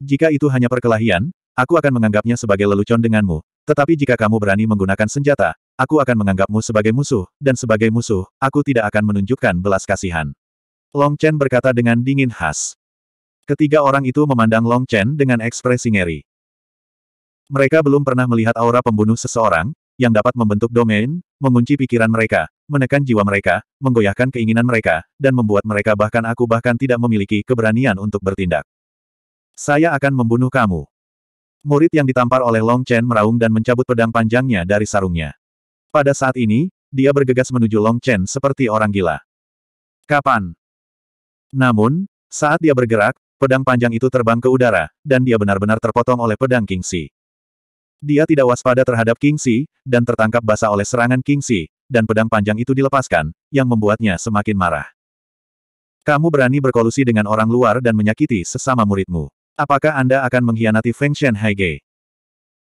Speaker 1: Jika itu hanya perkelahian, aku akan menganggapnya sebagai lelucon denganmu. Tetapi jika kamu berani menggunakan senjata, aku akan menganggapmu sebagai musuh, dan sebagai musuh, aku tidak akan menunjukkan belas kasihan. Long Chen berkata dengan dingin khas. Ketiga orang itu memandang Long Chen dengan ekspresi ngeri. Mereka belum pernah melihat aura pembunuh seseorang, yang dapat membentuk domain, mengunci pikiran mereka, menekan jiwa mereka, menggoyahkan keinginan mereka, dan membuat mereka bahkan aku bahkan tidak memiliki keberanian untuk bertindak. Saya akan membunuh kamu. Murid yang ditampar oleh Long Chen meraung dan mencabut pedang panjangnya dari sarungnya. Pada saat ini, dia bergegas menuju Long Chen seperti orang gila. Kapan? Namun, saat dia bergerak, pedang panjang itu terbang ke udara, dan dia benar-benar terpotong oleh pedang King Si. Dia tidak waspada terhadap King Si dan tertangkap basah oleh serangan King Si, dan pedang panjang itu dilepaskan, yang membuatnya semakin marah. Kamu berani berkolusi dengan orang luar dan menyakiti sesama muridmu. Apakah Anda akan mengkhianati Feng Shen Haige?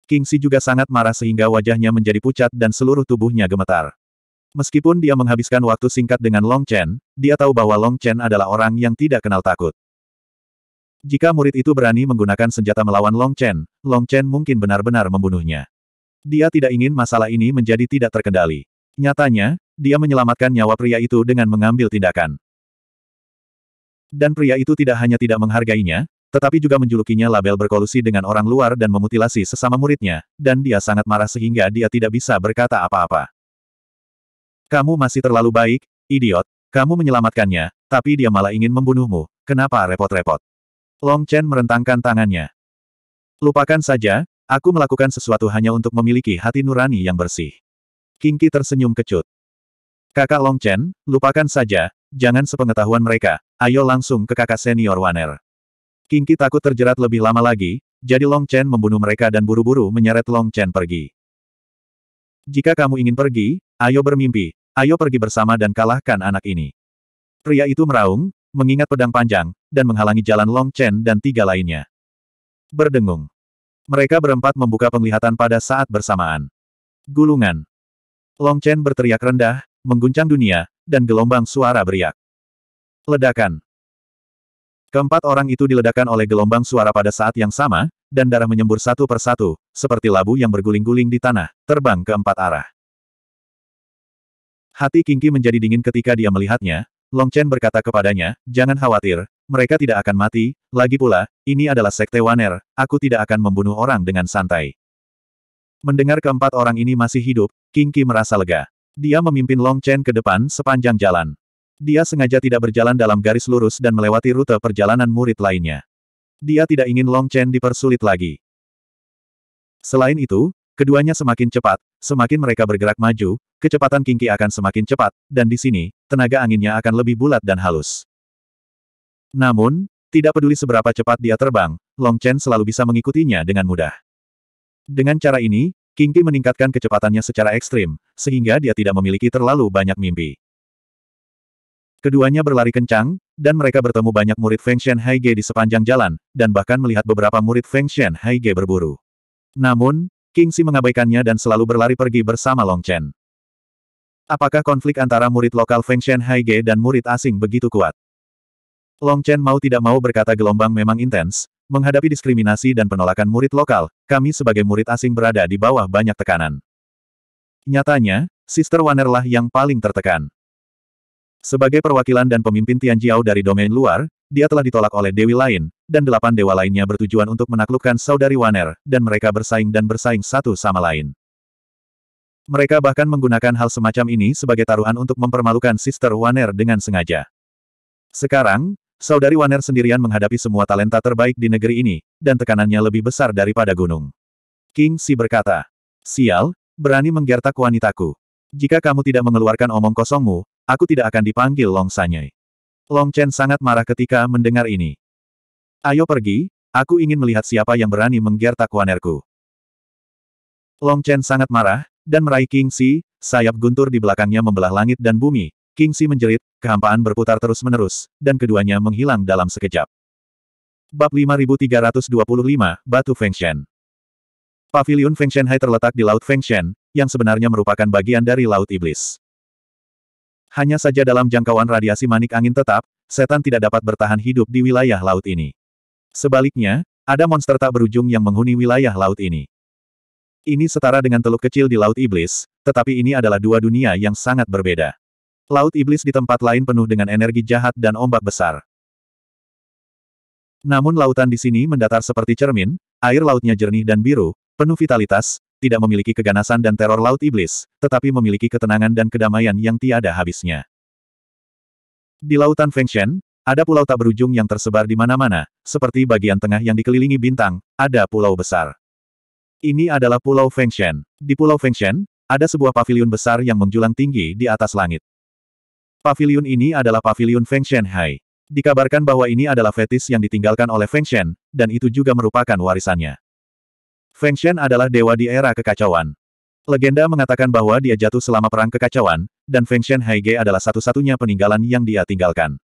Speaker 1: King Si juga sangat marah sehingga wajahnya menjadi pucat dan seluruh tubuhnya gemetar. Meskipun dia menghabiskan waktu singkat dengan Long Chen, dia tahu bahwa Long Chen adalah orang yang tidak kenal takut. Jika murid itu berani menggunakan senjata melawan Long Chen, Long Chen mungkin benar-benar membunuhnya. Dia tidak ingin masalah ini menjadi tidak terkendali. Nyatanya, dia menyelamatkan nyawa pria itu dengan mengambil tindakan. Dan pria itu tidak hanya tidak menghargainya, tetapi juga menjulukinya label berkolusi dengan orang luar dan memutilasi sesama muridnya, dan dia sangat marah sehingga dia tidak bisa berkata apa-apa. Kamu masih terlalu baik, idiot. Kamu menyelamatkannya, tapi dia malah ingin membunuhmu. Kenapa repot-repot? Long Chen merentangkan tangannya. Lupakan saja, aku melakukan sesuatu hanya untuk memiliki hati nurani yang bersih. Kingki tersenyum kecut. Kakak Long Chen, lupakan saja, jangan sepengetahuan mereka, ayo langsung ke kakak senior Waner. Kingki takut terjerat lebih lama lagi, jadi Long Chen membunuh mereka dan buru-buru menyeret Long Chen pergi. Jika kamu ingin pergi, ayo bermimpi, ayo pergi bersama dan kalahkan anak ini. Pria itu meraung, mengingat pedang panjang, dan menghalangi jalan Long Chen dan tiga lainnya. Berdengung. Mereka berempat membuka penglihatan pada saat bersamaan. Gulungan. Long Chen berteriak rendah, mengguncang dunia, dan gelombang suara beriak. Ledakan. Keempat orang itu diledakkan oleh gelombang suara pada saat yang sama, dan darah menyembur satu persatu, seperti labu yang berguling-guling di tanah, terbang ke empat arah. Hati Kingki menjadi dingin ketika dia melihatnya, Long Chen berkata kepadanya, jangan khawatir, mereka tidak akan mati, lagi pula, ini adalah sekte Waner, aku tidak akan membunuh orang dengan santai. Mendengar keempat orang ini masih hidup, Kingki merasa lega. Dia memimpin Long Chen ke depan sepanjang jalan. Dia sengaja tidak berjalan dalam garis lurus dan melewati rute perjalanan murid lainnya. Dia tidak ingin Long Chen dipersulit lagi. Selain itu, keduanya semakin cepat, semakin mereka bergerak maju, kecepatan Kingki akan semakin cepat, dan di sini, tenaga anginnya akan lebih bulat dan halus. Namun, tidak peduli seberapa cepat dia terbang, Long Chen selalu bisa mengikutinya dengan mudah. Dengan cara ini, Kingki meningkatkan kecepatannya secara ekstrim, sehingga dia tidak memiliki terlalu banyak mimpi. Keduanya berlari kencang, dan mereka bertemu banyak murid Feng Shen Haige di sepanjang jalan, dan bahkan melihat beberapa murid Feng Shen Haige berburu. Namun, King Si mengabaikannya dan selalu berlari pergi bersama Long Chen. Apakah konflik antara murid lokal Feng Shen Haige dan murid asing begitu kuat? Long Chen mau tidak mau berkata gelombang memang intens, menghadapi diskriminasi dan penolakan murid lokal, kami sebagai murid asing berada di bawah banyak tekanan. Nyatanya, Sister Wanerlah yang paling tertekan. Sebagai perwakilan dan pemimpin Tianjiao dari domain luar, dia telah ditolak oleh dewi lain, dan delapan dewa lainnya bertujuan untuk menaklukkan saudari Waner, dan mereka bersaing dan bersaing satu sama lain. Mereka bahkan menggunakan hal semacam ini sebagai taruhan untuk mempermalukan Sister Waner dengan sengaja. Sekarang, saudari Waner sendirian menghadapi semua talenta terbaik di negeri ini, dan tekanannya lebih besar daripada gunung. King Si berkata, Sial, berani menggertak wanitaku. Jika kamu tidak mengeluarkan omong kosongmu, Aku tidak akan dipanggil Long Sanye. Long Chen sangat marah ketika mendengar ini. Ayo pergi, aku ingin melihat siapa yang berani menggiar kuanerku. Long Chen sangat marah, dan meraih King Si, sayap guntur di belakangnya membelah langit dan bumi. King Si menjerit, kehampaan berputar terus-menerus, dan keduanya menghilang dalam sekejap. Bab 5325, Batu Pavilion Feng Shen Hai terletak di Laut Shen, yang sebenarnya merupakan bagian dari Laut Iblis. Hanya saja dalam jangkauan radiasi manik angin tetap, setan tidak dapat bertahan hidup di wilayah laut ini. Sebaliknya, ada monster tak berujung yang menghuni wilayah laut ini. Ini setara dengan teluk kecil di Laut Iblis, tetapi ini adalah dua dunia yang sangat berbeda. Laut Iblis di tempat lain penuh dengan energi jahat dan ombak besar. Namun lautan di sini mendatar seperti cermin, air lautnya jernih dan biru, Penuh vitalitas, tidak memiliki keganasan dan teror laut iblis, tetapi memiliki ketenangan dan kedamaian yang tiada habisnya. Di lautan Fengshen, ada pulau tak berujung yang tersebar di mana-mana, seperti bagian tengah yang dikelilingi bintang, ada pulau besar. Ini adalah pulau Fengshen. Di pulau Fengshen, ada sebuah pavilion besar yang menjulang tinggi di atas langit. Pavilion ini adalah pavilion Fengshen Hai. Dikabarkan bahwa ini adalah fetis yang ditinggalkan oleh Fengshen, dan itu juga merupakan warisannya. Feng Shen adalah dewa di era kekacauan. Legenda mengatakan bahwa dia jatuh selama perang kekacauan, dan Feng Shen Haige adalah satu-satunya peninggalan yang dia tinggalkan.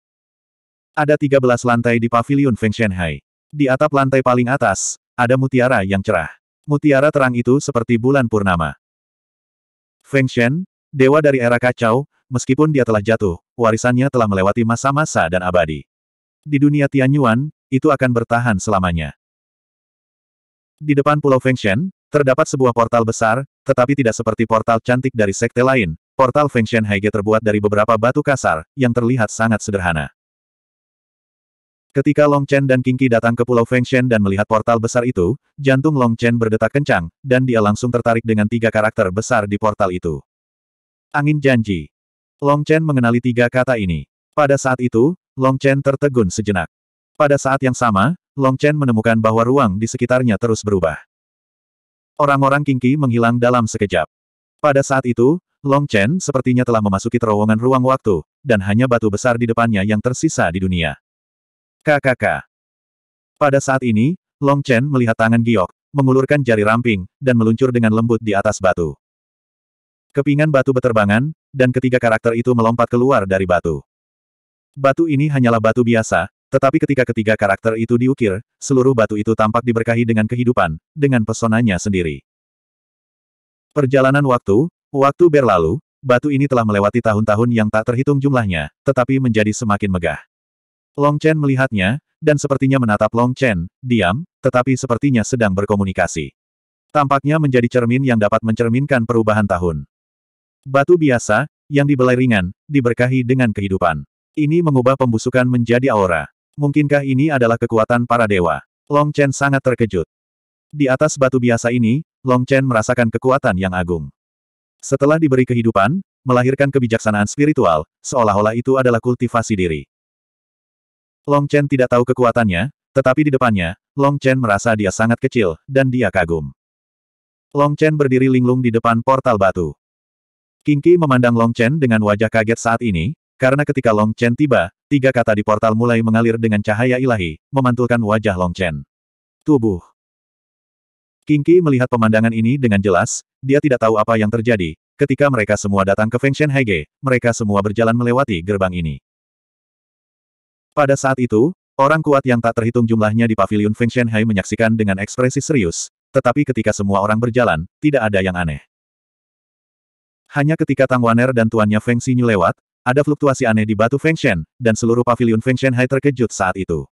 Speaker 1: Ada 13 lantai di pavilion Feng Shen Hai. Di atap lantai paling atas, ada mutiara yang cerah. Mutiara terang itu seperti bulan purnama. Feng Shen, dewa dari era kacau, meskipun dia telah jatuh, warisannya telah melewati masa-masa dan abadi. Di dunia Tianyuan, itu akan bertahan selamanya. Di depan Pulau Fengshen, terdapat sebuah portal besar, tetapi tidak seperti portal cantik dari sekte lain. Portal Fengshen Haige terbuat dari beberapa batu kasar, yang terlihat sangat sederhana. Ketika Long Chen dan King Qi datang ke Pulau Fengshen dan melihat portal besar itu, jantung Long Chen berdetak kencang, dan dia langsung tertarik dengan tiga karakter besar di portal itu. Angin Janji. Long Chen mengenali tiga kata ini. Pada saat itu, Long Chen tertegun sejenak. Pada saat yang sama, Long Chen menemukan bahwa ruang di sekitarnya terus berubah. Orang-orang Kingki menghilang dalam sekejap. Pada saat itu, Long Chen sepertinya telah memasuki terowongan ruang waktu, dan hanya batu besar di depannya yang tersisa di dunia. KKK. Pada saat ini, Long Chen melihat tangan Giok, mengulurkan jari ramping, dan meluncur dengan lembut di atas batu. Kepingan batu beterbangan, dan ketiga karakter itu melompat keluar dari batu. Batu ini hanyalah batu biasa, tetapi ketika ketiga karakter itu diukir, seluruh batu itu tampak diberkahi dengan kehidupan, dengan pesonanya sendiri. Perjalanan waktu, waktu berlalu, batu ini telah melewati tahun-tahun yang tak terhitung jumlahnya, tetapi menjadi semakin megah. Long Chen melihatnya, dan sepertinya menatap Long Chen, diam, tetapi sepertinya sedang berkomunikasi. Tampaknya menjadi cermin yang dapat mencerminkan perubahan tahun. Batu biasa, yang dibelai ringan, diberkahi dengan kehidupan. Ini mengubah pembusukan menjadi aura. Mungkinkah ini adalah kekuatan para dewa? Long Chen sangat terkejut. Di atas batu biasa ini, Long Chen merasakan kekuatan yang agung. Setelah diberi kehidupan, melahirkan kebijaksanaan spiritual, seolah-olah itu adalah kultivasi diri. Long Chen tidak tahu kekuatannya, tetapi di depannya, Long Chen merasa dia sangat kecil, dan dia kagum. Long Chen berdiri linglung di depan portal batu. King Ki memandang Long Chen dengan wajah kaget saat ini, karena ketika Long Chen tiba, tiga kata di portal mulai mengalir dengan cahaya ilahi, memantulkan wajah Long Chen. Tubuh. King Kingki melihat pemandangan ini dengan jelas, dia tidak tahu apa yang terjadi. Ketika mereka semua datang ke Shen Hege, mereka semua berjalan melewati gerbang ini. Pada saat itu, orang kuat yang tak terhitung jumlahnya di paviliun Shen Hai menyaksikan dengan ekspresi serius, tetapi ketika semua orang berjalan, tidak ada yang aneh. Hanya ketika Tang Waner dan tuannya Feng Xinyu lewat, ada fluktuasi aneh di batu Fengshen, dan seluruh pavilion Shen Hai terkejut saat itu.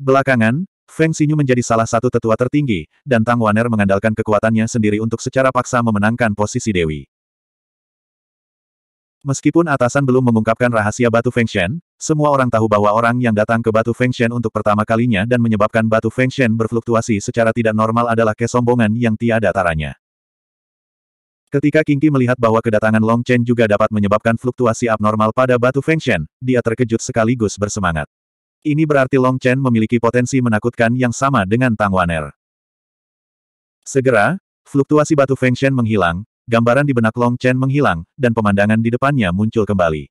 Speaker 1: Belakangan, Feng Xinyu menjadi salah satu tetua tertinggi, dan Tang Waner mengandalkan kekuatannya sendiri untuk secara paksa memenangkan posisi Dewi. Meskipun atasan belum mengungkapkan rahasia batu Fengshen, semua orang tahu bahwa orang yang datang ke batu Fengshen untuk pertama kalinya dan menyebabkan batu Fengshen berfluktuasi secara tidak normal adalah kesombongan yang tiada taranya. Ketika Kingki melihat bahwa kedatangan Long Chen juga dapat menyebabkan fluktuasi abnormal pada batu Feng Shen, dia terkejut sekaligus bersemangat. Ini berarti Long Chen memiliki potensi menakutkan yang sama dengan Tang Waner. Segera, fluktuasi batu Feng Shen menghilang, gambaran di benak Long Chen menghilang, dan pemandangan di depannya muncul kembali.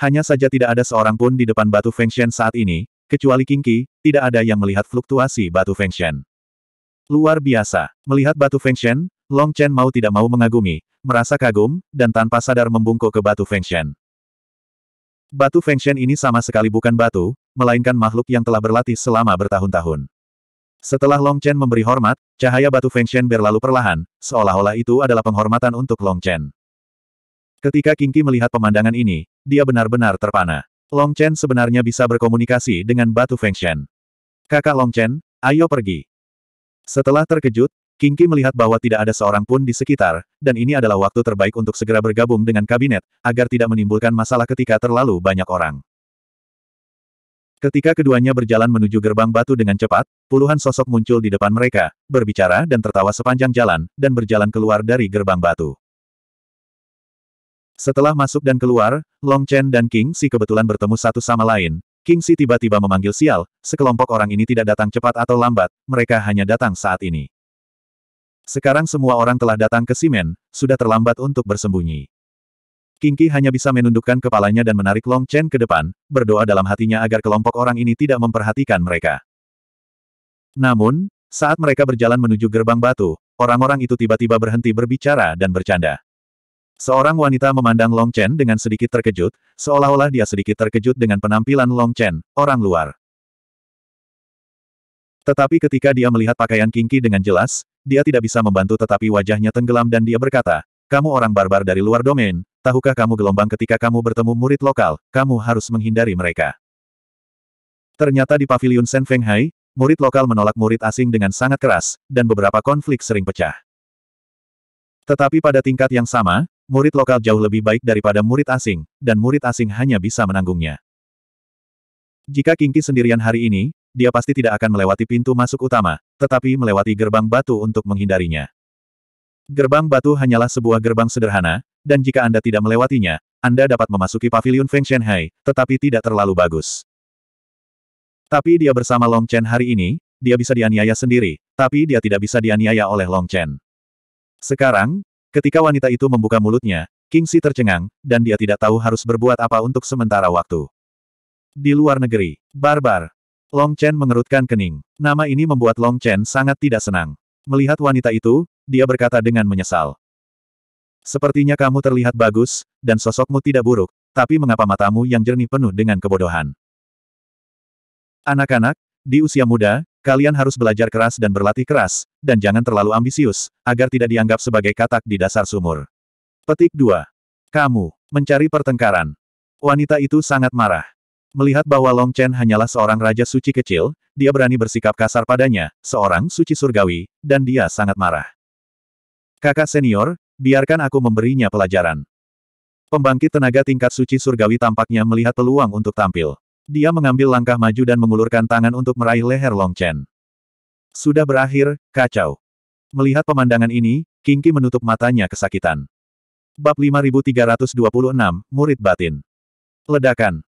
Speaker 1: Hanya saja tidak ada seorang pun di depan batu Feng Shen saat ini, kecuali Kingki, tidak ada yang melihat fluktuasi batu Feng Shen. Luar biasa. Melihat batu Feng Shen? Long Chen mau tidak mau mengagumi, merasa kagum, dan tanpa sadar membungkuk ke batu Feng Shen. Batu Feng Shen ini sama sekali bukan batu, melainkan makhluk yang telah berlatih selama bertahun-tahun. Setelah Long Chen memberi hormat, cahaya batu Feng Shen berlalu perlahan, seolah-olah itu adalah penghormatan untuk Long Chen. Ketika King Qi melihat pemandangan ini, dia benar-benar terpana. Long Chen sebenarnya bisa berkomunikasi dengan batu Feng Shen. Kakak Long Chen, ayo pergi. Setelah terkejut, Kingki melihat bahwa tidak ada seorang pun di sekitar, dan ini adalah waktu terbaik untuk segera bergabung dengan kabinet, agar tidak menimbulkan masalah ketika terlalu banyak orang. Ketika keduanya berjalan menuju gerbang batu dengan cepat, puluhan sosok muncul di depan mereka, berbicara dan tertawa sepanjang jalan, dan berjalan keluar dari gerbang batu. Setelah masuk dan keluar, Long Chen dan King Si kebetulan bertemu satu sama lain, King Si tiba-tiba memanggil sial, sekelompok orang ini tidak datang cepat atau lambat, mereka hanya datang saat ini. Sekarang semua orang telah datang ke Simen, sudah terlambat untuk bersembunyi. Kingki hanya bisa menundukkan kepalanya dan menarik Long Chen ke depan, berdoa dalam hatinya agar kelompok orang ini tidak memperhatikan mereka. Namun, saat mereka berjalan menuju gerbang batu, orang-orang itu tiba-tiba berhenti berbicara dan bercanda. Seorang wanita memandang Long Chen dengan sedikit terkejut, seolah-olah dia sedikit terkejut dengan penampilan Long Chen, orang luar. Tetapi ketika dia melihat pakaian Kingki dengan jelas, dia tidak bisa membantu tetapi wajahnya tenggelam dan dia berkata, kamu orang barbar dari luar domain, tahukah kamu gelombang ketika kamu bertemu murid lokal, kamu harus menghindari mereka. Ternyata di paviliun Sen Feng Hai, murid lokal menolak murid asing dengan sangat keras, dan beberapa konflik sering pecah. Tetapi pada tingkat yang sama, murid lokal jauh lebih baik daripada murid asing, dan murid asing hanya bisa menanggungnya. Jika Kingki sendirian hari ini, dia pasti tidak akan melewati pintu masuk utama, tetapi melewati gerbang batu untuk menghindarinya. Gerbang batu hanyalah sebuah gerbang sederhana, dan jika Anda tidak melewatinya, Anda dapat memasuki pavilion Feng Shenhai, tetapi tidak terlalu bagus. Tapi dia bersama Long Chen hari ini, dia bisa dianiaya sendiri, tapi dia tidak bisa dianiaya oleh Long Chen. Sekarang, ketika wanita itu membuka mulutnya, King Si tercengang, dan dia tidak tahu harus berbuat apa untuk sementara waktu. Di luar negeri, barbar, Long Chen mengerutkan kening. Nama ini membuat Long Chen sangat tidak senang. Melihat wanita itu, dia berkata dengan menyesal. Sepertinya kamu terlihat bagus, dan sosokmu tidak buruk, tapi mengapa matamu yang jernih penuh dengan kebodohan? Anak-anak, di usia muda, kalian harus belajar keras dan berlatih keras, dan jangan terlalu ambisius, agar tidak dianggap sebagai katak di dasar sumur. Petik 2. Kamu, mencari pertengkaran. Wanita itu sangat marah. Melihat bahwa Long Chen hanyalah seorang raja suci kecil, dia berani bersikap kasar padanya, seorang suci surgawi, dan dia sangat marah. Kakak senior, biarkan aku memberinya pelajaran. Pembangkit tenaga tingkat suci surgawi tampaknya melihat peluang untuk tampil. Dia mengambil langkah maju dan mengulurkan tangan untuk meraih leher Long Chen. Sudah berakhir, kacau. Melihat pemandangan ini, King Kingki menutup matanya kesakitan. Bab 5326, Murid Batin. Ledakan.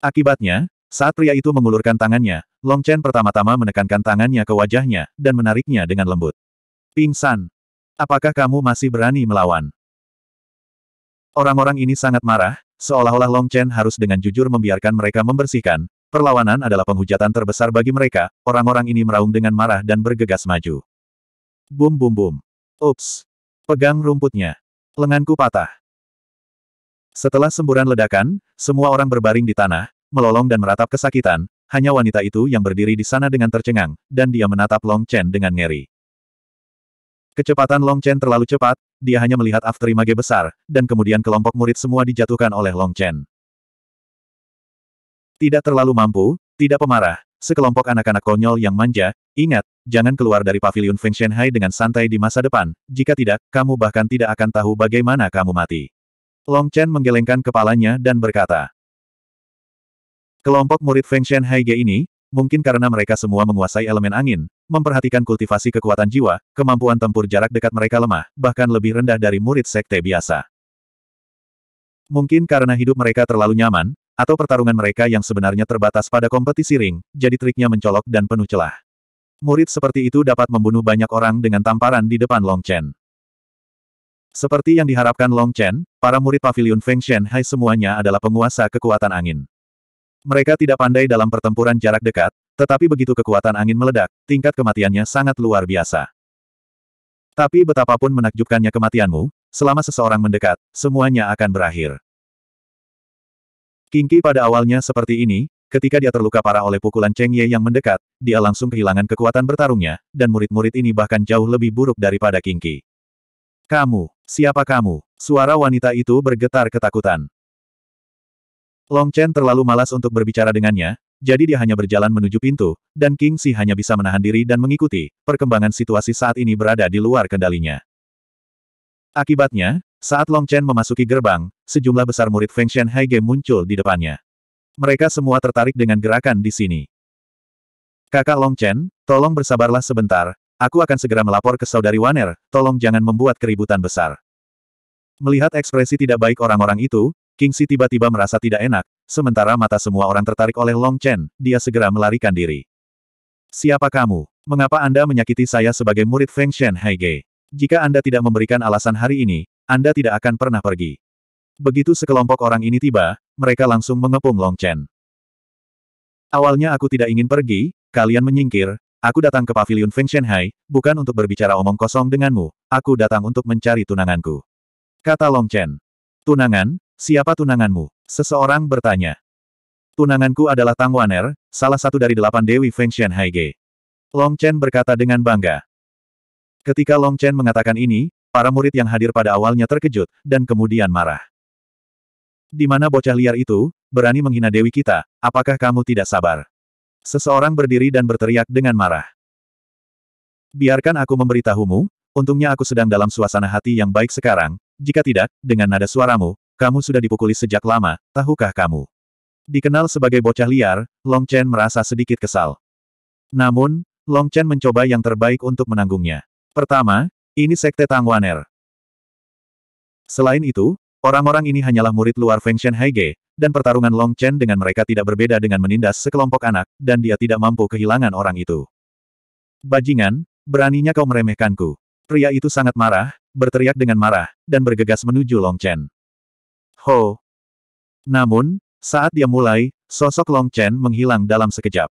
Speaker 1: Akibatnya, saat pria itu mengulurkan tangannya, Long Chen pertama-tama menekankan tangannya ke wajahnya, dan menariknya dengan lembut. Pingsan. Apakah kamu masih berani melawan? Orang-orang ini sangat marah, seolah-olah Long Chen harus dengan jujur membiarkan mereka membersihkan. Perlawanan adalah penghujatan terbesar bagi mereka, orang-orang ini meraung dengan marah dan bergegas maju. Bum bum bum. Ups. Pegang rumputnya. Lenganku patah. Setelah semburan ledakan, semua orang berbaring di tanah, melolong dan meratap kesakitan, hanya wanita itu yang berdiri di sana dengan tercengang, dan dia menatap Long Chen dengan ngeri. Kecepatan Long Chen terlalu cepat, dia hanya melihat afterimage besar, dan kemudian kelompok murid semua dijatuhkan oleh Long Chen. Tidak terlalu mampu, tidak pemarah, sekelompok anak-anak konyol yang manja, ingat, jangan keluar dari pavilion Feng Shenhai dengan santai di masa depan, jika tidak, kamu bahkan tidak akan tahu bagaimana kamu mati. Long Chen menggelengkan kepalanya dan berkata. Kelompok murid Feng Shen Haige ini, mungkin karena mereka semua menguasai elemen angin, memperhatikan kultivasi kekuatan jiwa, kemampuan tempur jarak dekat mereka lemah, bahkan lebih rendah dari murid sekte biasa. Mungkin karena hidup mereka terlalu nyaman, atau pertarungan mereka yang sebenarnya terbatas pada kompetisi ring, jadi triknya mencolok dan penuh celah. Murid seperti itu dapat membunuh banyak orang dengan tamparan di depan Long Chen. Seperti yang diharapkan Long Chen, para murid pavilion Feng Shen, Hai semuanya adalah penguasa kekuatan angin. Mereka tidak pandai dalam pertempuran jarak dekat, tetapi begitu kekuatan angin meledak, tingkat kematiannya sangat luar biasa. Tapi betapapun menakjubkannya kematianmu, selama seseorang mendekat, semuanya akan berakhir. Kingki pada awalnya seperti ini, ketika dia terluka parah oleh pukulan Cheng Ye yang mendekat, dia langsung kehilangan kekuatan bertarungnya, dan murid-murid ini bahkan jauh lebih buruk daripada Kingki. Kamu, siapa kamu? Suara wanita itu bergetar ketakutan. Long Chen terlalu malas untuk berbicara dengannya, jadi dia hanya berjalan menuju pintu, dan King Si hanya bisa menahan diri dan mengikuti, perkembangan situasi saat ini berada di luar kendalinya. Akibatnya, saat Long Chen memasuki gerbang, sejumlah besar murid Feng Shen Haige muncul di depannya. Mereka semua tertarik dengan gerakan di sini. Kakak Long Chen, tolong bersabarlah sebentar, Aku akan segera melapor ke saudari Waner, tolong jangan membuat keributan besar. Melihat ekspresi tidak baik orang-orang itu, King Si tiba-tiba merasa tidak enak, sementara mata semua orang tertarik oleh Long Chen, dia segera melarikan diri. Siapa kamu? Mengapa Anda menyakiti saya sebagai murid Feng Shen Haige? Jika Anda tidak memberikan alasan hari ini, Anda tidak akan pernah pergi. Begitu sekelompok orang ini tiba, mereka langsung mengepung Long Chen. Awalnya aku tidak ingin pergi, kalian menyingkir, Aku datang ke Pavilion Feng Shenhai, bukan untuk berbicara omong kosong denganmu, aku datang untuk mencari tunanganku. Kata Long Chen. Tunangan? Siapa tunanganmu? Seseorang bertanya. Tunanganku adalah Tang Waner, salah satu dari delapan Dewi Feng Shenhai Ge. Long Chen berkata dengan bangga. Ketika Long Chen mengatakan ini, para murid yang hadir pada awalnya terkejut, dan kemudian marah. Di mana bocah liar itu, berani menghina Dewi kita, apakah kamu tidak sabar? Seseorang berdiri dan berteriak dengan marah. Biarkan aku memberitahumu, untungnya aku sedang dalam suasana hati yang baik sekarang, jika tidak, dengan nada suaramu, kamu sudah dipukuli sejak lama, tahukah kamu? Dikenal sebagai bocah liar, Long Chen merasa sedikit kesal. Namun, Long Chen mencoba yang terbaik untuk menanggungnya. Pertama, ini sekte Tang Waner. Selain itu, orang-orang ini hanyalah murid luar Feng Fengshen Haige, dan pertarungan Long Chen dengan mereka tidak berbeda dengan menindas sekelompok anak, dan dia tidak mampu kehilangan orang itu. Bajingan, beraninya kau meremehkanku. Pria itu sangat marah, berteriak dengan marah, dan bergegas menuju Long Chen. Ho! Namun, saat dia mulai, sosok Long Chen menghilang dalam sekejap.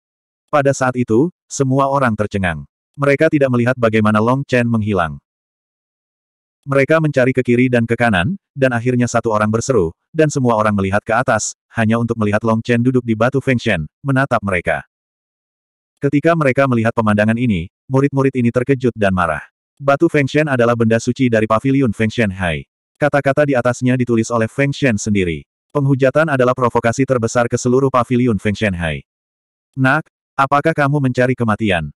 Speaker 1: Pada saat itu, semua orang tercengang. Mereka tidak melihat bagaimana Long Chen menghilang. Mereka mencari ke kiri dan ke kanan, dan akhirnya satu orang berseru, dan semua orang melihat ke atas, hanya untuk melihat Long Chen duduk di batu Feng Shen, menatap mereka. Ketika mereka melihat pemandangan ini, murid-murid ini terkejut dan marah. Batu Feng Shen adalah benda suci dari pavilion Feng Shen Hai. Kata-kata di atasnya ditulis oleh Feng Shen sendiri. Penghujatan adalah provokasi terbesar ke seluruh pavilion Feng Shen Hai. Nak, apakah kamu mencari kematian?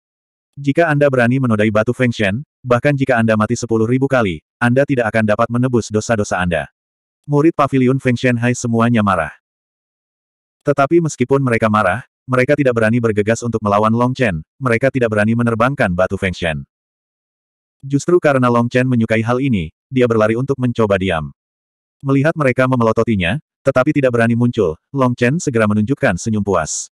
Speaker 1: Jika Anda berani menodai batu Feng Shen, bahkan jika Anda mati sepuluh ribu kali, anda tidak akan dapat menebus dosa-dosa Anda. Murid Pavilion Feng Shenhai semuanya marah. Tetapi meskipun mereka marah, mereka tidak berani bergegas untuk melawan Long Chen, mereka tidak berani menerbangkan batu Feng Shen. Justru karena Long Chen menyukai hal ini, dia berlari untuk mencoba diam. Melihat mereka memelototinya, tetapi tidak berani muncul, Long Chen segera menunjukkan senyum puas.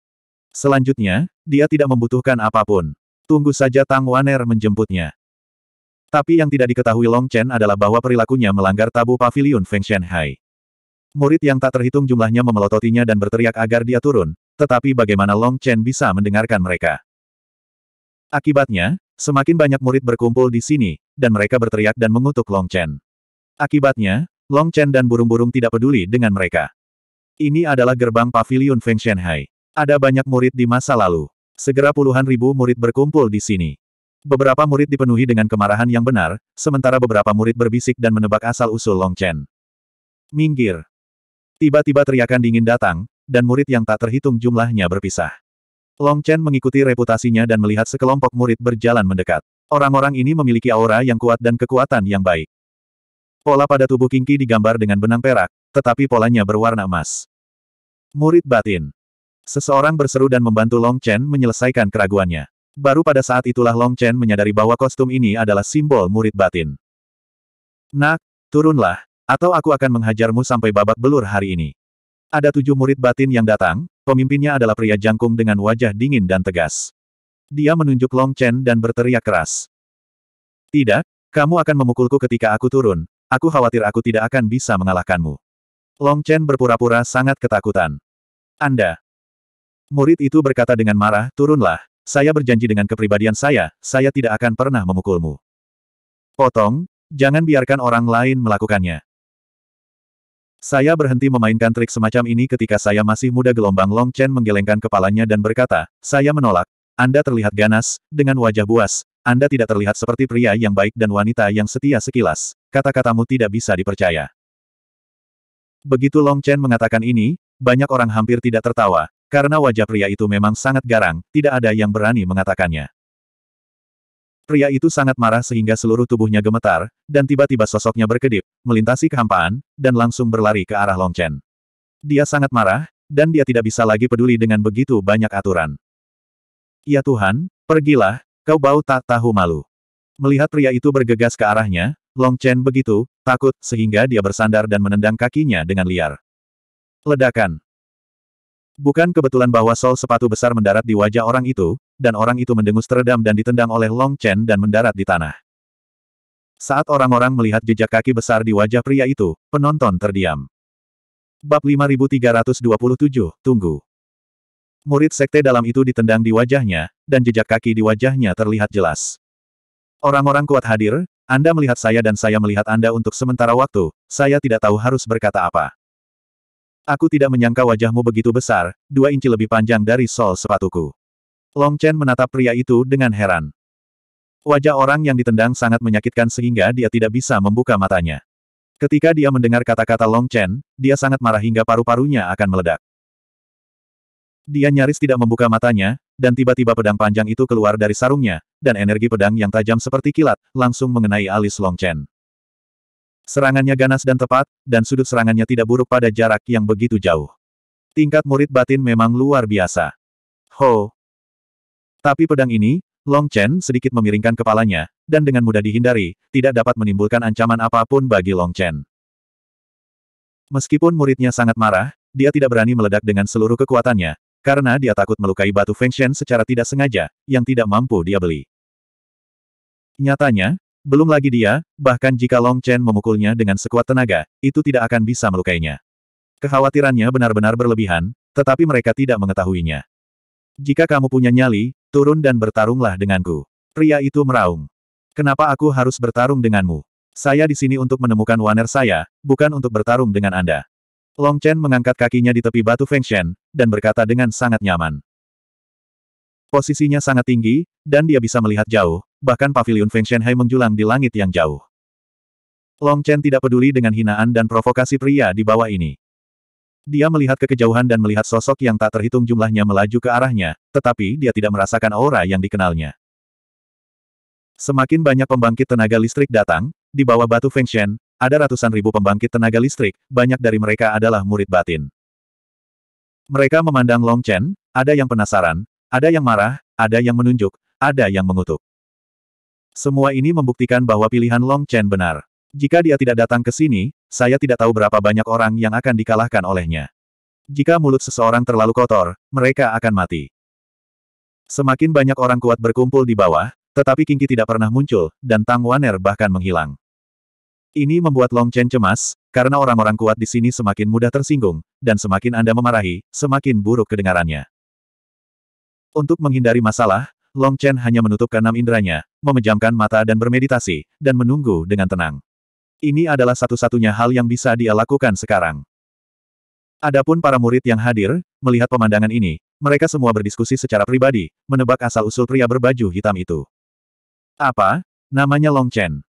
Speaker 1: Selanjutnya, dia tidak membutuhkan apapun. Tunggu saja Tang Waner menjemputnya. Tapi yang tidak diketahui Long Chen adalah bahwa perilakunya melanggar tabu pavilion Feng Shenhai. Murid yang tak terhitung jumlahnya memelototinya dan berteriak agar dia turun, tetapi bagaimana Long Chen bisa mendengarkan mereka? Akibatnya, semakin banyak murid berkumpul di sini, dan mereka berteriak dan mengutuk Long Chen. Akibatnya, Long Chen dan burung-burung tidak peduli dengan mereka. Ini adalah gerbang pavilion Feng Shenhai. Ada banyak murid di masa lalu. Segera puluhan ribu murid berkumpul di sini. Beberapa murid dipenuhi dengan kemarahan yang benar, sementara beberapa murid berbisik dan menebak asal-usul Long Chen. Minggir. Tiba-tiba teriakan dingin datang, dan murid yang tak terhitung jumlahnya berpisah. Long Chen mengikuti reputasinya dan melihat sekelompok murid berjalan mendekat. Orang-orang ini memiliki aura yang kuat dan kekuatan yang baik. Pola pada tubuh Kingki digambar dengan benang perak, tetapi polanya berwarna emas. Murid batin. Seseorang berseru dan membantu Long Chen menyelesaikan keraguannya. Baru pada saat itulah Long Chen menyadari bahwa kostum ini adalah simbol murid batin. Nak, turunlah, atau aku akan menghajarmu sampai babak belur hari ini. Ada tujuh murid batin yang datang, pemimpinnya adalah pria jangkung dengan wajah dingin dan tegas. Dia menunjuk Long Chen dan berteriak keras. Tidak, kamu akan memukulku ketika aku turun, aku khawatir aku tidak akan bisa mengalahkanmu. Long Chen berpura-pura sangat ketakutan. Anda. Murid itu berkata dengan marah, turunlah, saya berjanji dengan kepribadian saya, saya tidak akan pernah memukulmu. Potong, jangan biarkan orang lain melakukannya. Saya berhenti memainkan trik semacam ini ketika saya masih muda gelombang Long Chen menggelengkan kepalanya dan berkata, saya menolak, Anda terlihat ganas, dengan wajah buas, Anda tidak terlihat seperti pria yang baik dan wanita yang setia sekilas, kata-katamu tidak bisa dipercaya. Begitu Long Chen mengatakan ini, banyak orang hampir tidak tertawa, karena wajah pria itu memang sangat garang, tidak ada yang berani mengatakannya. Pria itu sangat marah sehingga seluruh tubuhnya gemetar, dan tiba-tiba sosoknya berkedip, melintasi kehampaan, dan langsung berlari ke arah Long Chen. Dia sangat marah, dan dia tidak bisa lagi peduli dengan begitu banyak aturan. Ya Tuhan, pergilah, kau bau tak tahu malu. Melihat pria itu bergegas ke arahnya, Long Chen begitu, takut, sehingga dia bersandar dan menendang kakinya dengan liar. Ledakan. Bukan kebetulan bahwa sol sepatu besar mendarat di wajah orang itu, dan orang itu mendengus teredam dan ditendang oleh Long Chen dan mendarat di tanah. Saat orang-orang melihat jejak kaki besar di wajah pria itu, penonton terdiam. Bab 5327, Tunggu. Murid sekte dalam itu ditendang di wajahnya, dan jejak kaki di wajahnya terlihat jelas. Orang-orang kuat hadir, Anda melihat saya dan saya melihat Anda untuk sementara waktu, saya tidak tahu harus berkata apa. Aku tidak menyangka wajahmu begitu besar, dua inci lebih panjang dari sol sepatuku. Long Chen menatap pria itu dengan heran. Wajah orang yang ditendang sangat menyakitkan sehingga dia tidak bisa membuka matanya. Ketika dia mendengar kata-kata Long Chen, dia sangat marah hingga paru-parunya akan meledak. Dia nyaris tidak membuka matanya, dan tiba-tiba pedang panjang itu keluar dari sarungnya, dan energi pedang yang tajam seperti kilat, langsung mengenai alis Long Chen. Serangannya ganas dan tepat, dan sudut serangannya tidak buruk pada jarak yang begitu jauh. Tingkat murid batin memang luar biasa. Ho! Tapi pedang ini, Long Chen sedikit memiringkan kepalanya, dan dengan mudah dihindari, tidak dapat menimbulkan ancaman apapun bagi Long Chen. Meskipun muridnya sangat marah, dia tidak berani meledak dengan seluruh kekuatannya, karena dia takut melukai batu Feng Shen secara tidak sengaja, yang tidak mampu dia beli. Nyatanya, belum lagi dia, bahkan jika Long Chen memukulnya dengan sekuat tenaga, itu tidak akan bisa melukainya. Kekhawatirannya benar-benar berlebihan, tetapi mereka tidak mengetahuinya. Jika kamu punya nyali, turun dan bertarunglah denganku. Pria itu meraung. Kenapa aku harus bertarung denganmu? Saya di sini untuk menemukan waner saya, bukan untuk bertarung dengan Anda. Long Chen mengangkat kakinya di tepi batu Feng Shen, dan berkata dengan sangat nyaman. Posisinya sangat tinggi, dan dia bisa melihat jauh, bahkan pavilion Feng Shenhai menjulang di langit yang jauh. Long Chen tidak peduli dengan hinaan dan provokasi pria di bawah ini. Dia melihat ke kejauhan dan melihat sosok yang tak terhitung jumlahnya melaju ke arahnya, tetapi dia tidak merasakan aura yang dikenalnya. Semakin banyak pembangkit tenaga listrik datang, di bawah batu Feng Shen, ada ratusan ribu pembangkit tenaga listrik, banyak dari mereka adalah murid batin. Mereka memandang Long Chen, ada yang penasaran, ada yang marah, ada yang menunjuk, ada yang mengutuk. Semua ini membuktikan bahwa pilihan Long Chen benar. Jika dia tidak datang ke sini, saya tidak tahu berapa banyak orang yang akan dikalahkan olehnya. Jika mulut seseorang terlalu kotor, mereka akan mati. Semakin banyak orang kuat berkumpul di bawah, tetapi Kingki tidak pernah muncul, dan Tang Waner bahkan menghilang. Ini membuat Long Chen cemas, karena orang-orang kuat di sini semakin mudah tersinggung, dan semakin Anda memarahi, semakin buruk kedengarannya. Untuk menghindari masalah, Long Chen hanya menutupkan enam inderanya, memejamkan mata dan bermeditasi, dan menunggu dengan tenang. Ini adalah satu-satunya hal yang bisa dia lakukan sekarang. Adapun para murid yang hadir, melihat pemandangan ini, mereka semua berdiskusi secara pribadi, menebak asal-usul pria berbaju hitam itu. Apa? Namanya Long Chen.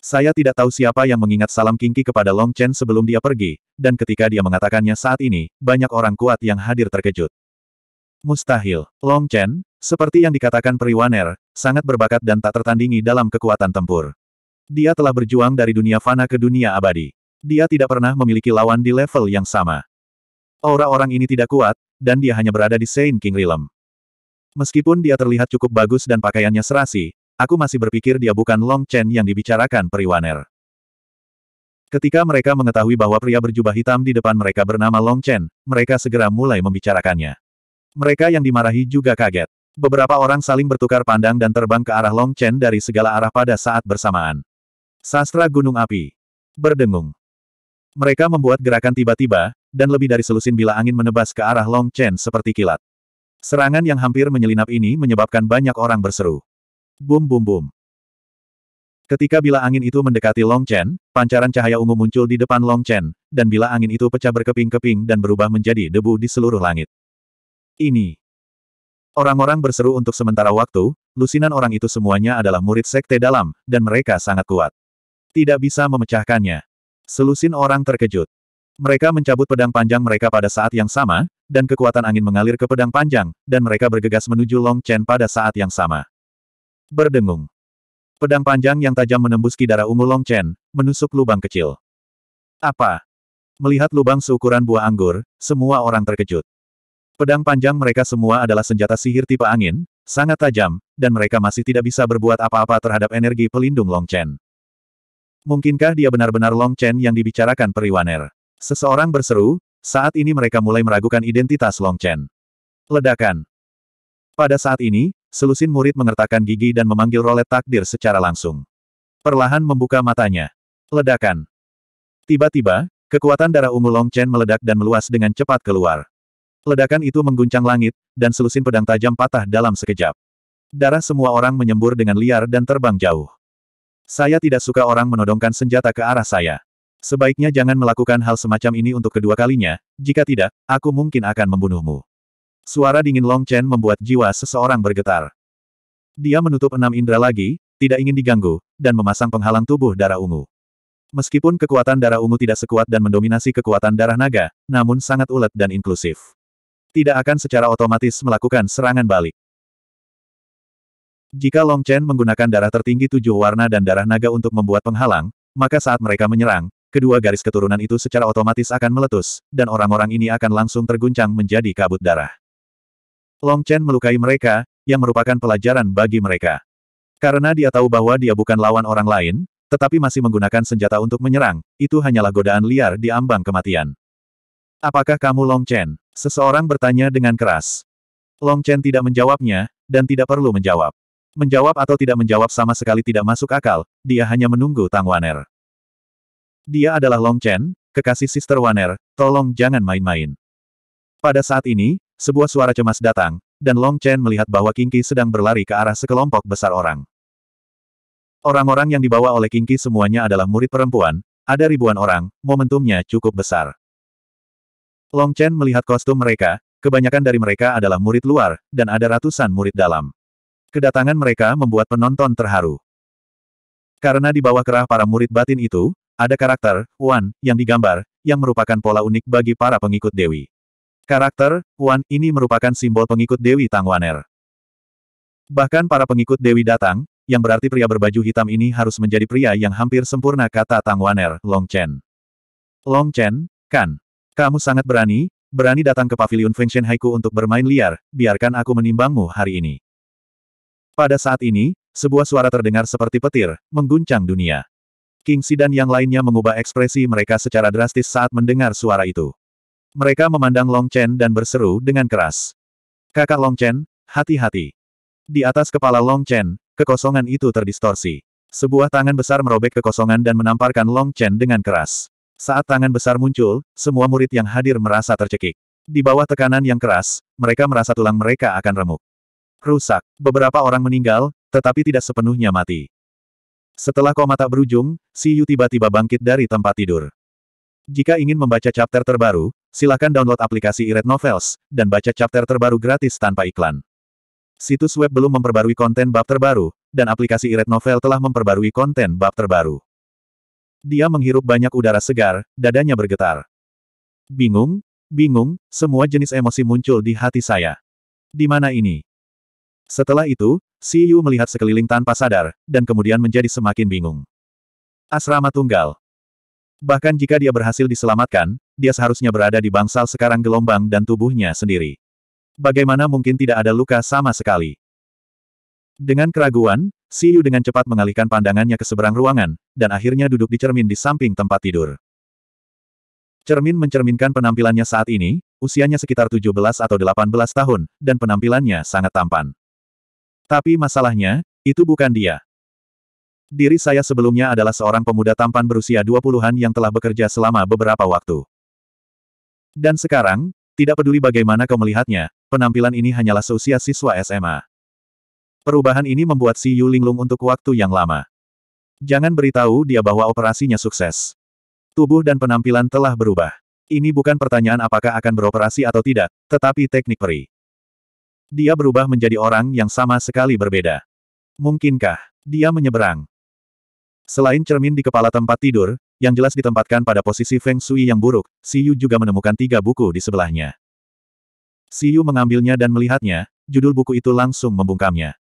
Speaker 1: Saya tidak tahu siapa yang mengingat salam kinki kepada Long Chen sebelum dia pergi, dan ketika dia mengatakannya saat ini, banyak orang kuat yang hadir terkejut. Mustahil. Long Chen, seperti yang dikatakan Periwaner, sangat berbakat dan tak tertandingi dalam kekuatan tempur. Dia telah berjuang dari dunia fana ke dunia abadi. Dia tidak pernah memiliki lawan di level yang sama. Aura orang ini tidak kuat, dan dia hanya berada di Saint King Realm. Meskipun dia terlihat cukup bagus dan pakaiannya serasi, aku masih berpikir dia bukan Long Chen yang dibicarakan Periwaner. Ketika mereka mengetahui bahwa pria berjubah hitam di depan mereka bernama Long Chen, mereka segera mulai membicarakannya. Mereka yang dimarahi juga kaget. Beberapa orang saling bertukar pandang dan terbang ke arah Long Chen dari segala arah pada saat bersamaan. Sastra Gunung Api. Berdengung. Mereka membuat gerakan tiba-tiba, dan lebih dari selusin bila angin menebas ke arah Long Chen seperti kilat. Serangan yang hampir menyelinap ini menyebabkan banyak orang berseru. Bum bum bum. Ketika bila angin itu mendekati Long Chen, pancaran cahaya ungu muncul di depan Long Chen, dan bila angin itu pecah berkeping-keping dan berubah menjadi debu di seluruh langit ini. Orang-orang berseru untuk sementara waktu, lusinan orang itu semuanya adalah murid sekte dalam, dan mereka sangat kuat. Tidak bisa memecahkannya. Selusin orang terkejut. Mereka mencabut pedang panjang mereka pada saat yang sama, dan kekuatan angin mengalir ke pedang panjang, dan mereka bergegas menuju Long Chen pada saat yang sama. Berdengung. Pedang panjang yang tajam menembus kidara ungu Long Chen, menusuk lubang kecil. Apa? Melihat lubang seukuran buah anggur, semua orang terkejut. Pedang panjang mereka semua adalah senjata sihir tipe angin, sangat tajam, dan mereka masih tidak bisa berbuat apa-apa terhadap energi pelindung Long Chen. Mungkinkah dia benar-benar Long Chen yang dibicarakan Periwaner? Seseorang berseru, saat ini mereka mulai meragukan identitas Long Chen. Ledakan. Pada saat ini, selusin murid mengertakkan gigi dan memanggil rolet takdir secara langsung. Perlahan membuka matanya. Ledakan. Tiba-tiba, kekuatan darah ungu Long Chen meledak dan meluas dengan cepat keluar. Ledakan itu mengguncang langit, dan selusin pedang tajam patah dalam sekejap. Darah semua orang menyembur dengan liar dan terbang jauh. Saya tidak suka orang menodongkan senjata ke arah saya. Sebaiknya jangan melakukan hal semacam ini untuk kedua kalinya, jika tidak, aku mungkin akan membunuhmu. Suara dingin Long Chen membuat jiwa seseorang bergetar. Dia menutup enam indera lagi, tidak ingin diganggu, dan memasang penghalang tubuh darah ungu. Meskipun kekuatan darah ungu tidak sekuat dan mendominasi kekuatan darah naga, namun sangat ulet dan inklusif tidak akan secara otomatis melakukan serangan balik. Jika Long Chen menggunakan darah tertinggi tujuh warna dan darah naga untuk membuat penghalang, maka saat mereka menyerang, kedua garis keturunan itu secara otomatis akan meletus, dan orang-orang ini akan langsung terguncang menjadi kabut darah. Long Chen melukai mereka, yang merupakan pelajaran bagi mereka. Karena dia tahu bahwa dia bukan lawan orang lain, tetapi masih menggunakan senjata untuk menyerang, itu hanyalah godaan liar di ambang kematian. Apakah kamu Long Chen? Seseorang bertanya dengan keras. Long Chen tidak menjawabnya, dan tidak perlu menjawab. Menjawab atau tidak menjawab sama sekali tidak masuk akal, dia hanya menunggu Tang Waner. Dia adalah Long Chen, kekasih Sister Waner, tolong jangan main-main. Pada saat ini, sebuah suara cemas datang, dan Long Chen melihat bahwa King Kingki sedang berlari ke arah sekelompok besar orang. Orang-orang yang dibawa oleh King Kingki semuanya adalah murid perempuan, ada ribuan orang, momentumnya cukup besar. Long Chen melihat kostum mereka, kebanyakan dari mereka adalah murid luar, dan ada ratusan murid dalam. Kedatangan mereka membuat penonton terharu. Karena di bawah kerah para murid batin itu, ada karakter, Wan, yang digambar, yang merupakan pola unik bagi para pengikut Dewi. Karakter, Wan, ini merupakan simbol pengikut Dewi Tang Waner. Bahkan para pengikut Dewi datang, yang berarti pria berbaju hitam ini harus menjadi pria yang hampir sempurna kata Tang Waner, Long Chen. Long Chen, kan. Kamu sangat berani, berani datang ke pavilion Fengshen Haiku untuk bermain liar, biarkan aku menimbangmu hari ini. Pada saat ini, sebuah suara terdengar seperti petir, mengguncang dunia. King Si dan yang lainnya mengubah ekspresi mereka secara drastis saat mendengar suara itu. Mereka memandang Long Chen dan berseru dengan keras. Kakak Long Chen, hati-hati. Di atas kepala Long Chen, kekosongan itu terdistorsi. Sebuah tangan besar merobek kekosongan dan menamparkan Long Chen dengan keras. Saat tangan besar muncul, semua murid yang hadir merasa tercekik. Di bawah tekanan yang keras, mereka merasa tulang mereka akan remuk. Rusak. Beberapa orang meninggal, tetapi tidak sepenuhnya mati. Setelah koma tak berujung, Si Yu tiba-tiba bangkit dari tempat tidur. Jika ingin membaca chapter terbaru, silakan download aplikasi iRed Novels, dan baca chapter terbaru gratis tanpa iklan. Situs web belum memperbarui konten bab terbaru, dan aplikasi iRed Novel telah memperbarui konten bab terbaru. Dia menghirup banyak udara segar, dadanya bergetar. Bingung, bingung, semua jenis emosi muncul di hati saya. Di mana ini? Setelah itu, Si Yu melihat sekeliling tanpa sadar, dan kemudian menjadi semakin bingung. Asrama Tunggal Bahkan jika dia berhasil diselamatkan, dia seharusnya berada di bangsal sekarang gelombang dan tubuhnya sendiri. Bagaimana mungkin tidak ada luka sama sekali? Dengan keraguan, Si Yu dengan cepat mengalihkan pandangannya ke seberang ruangan, dan akhirnya duduk di cermin di samping tempat tidur. Cermin mencerminkan penampilannya saat ini, usianya sekitar 17 atau 18 tahun, dan penampilannya sangat tampan. Tapi masalahnya, itu bukan dia. Diri saya sebelumnya adalah seorang pemuda tampan berusia 20-an yang telah bekerja selama beberapa waktu. Dan sekarang, tidak peduli bagaimana kau melihatnya, penampilan ini hanyalah seusia siswa SMA. Perubahan ini membuat Si Yu linglung untuk waktu yang lama. Jangan beritahu dia bahwa operasinya sukses. Tubuh dan penampilan telah berubah. Ini bukan pertanyaan apakah akan beroperasi atau tidak, tetapi teknik peri. Dia berubah menjadi orang yang sama sekali berbeda. Mungkinkah dia menyeberang? Selain cermin di kepala tempat tidur, yang jelas ditempatkan pada posisi Feng Shui yang buruk, Si Yu juga menemukan tiga buku di sebelahnya. Si Yu mengambilnya dan melihatnya, judul buku itu langsung membungkamnya.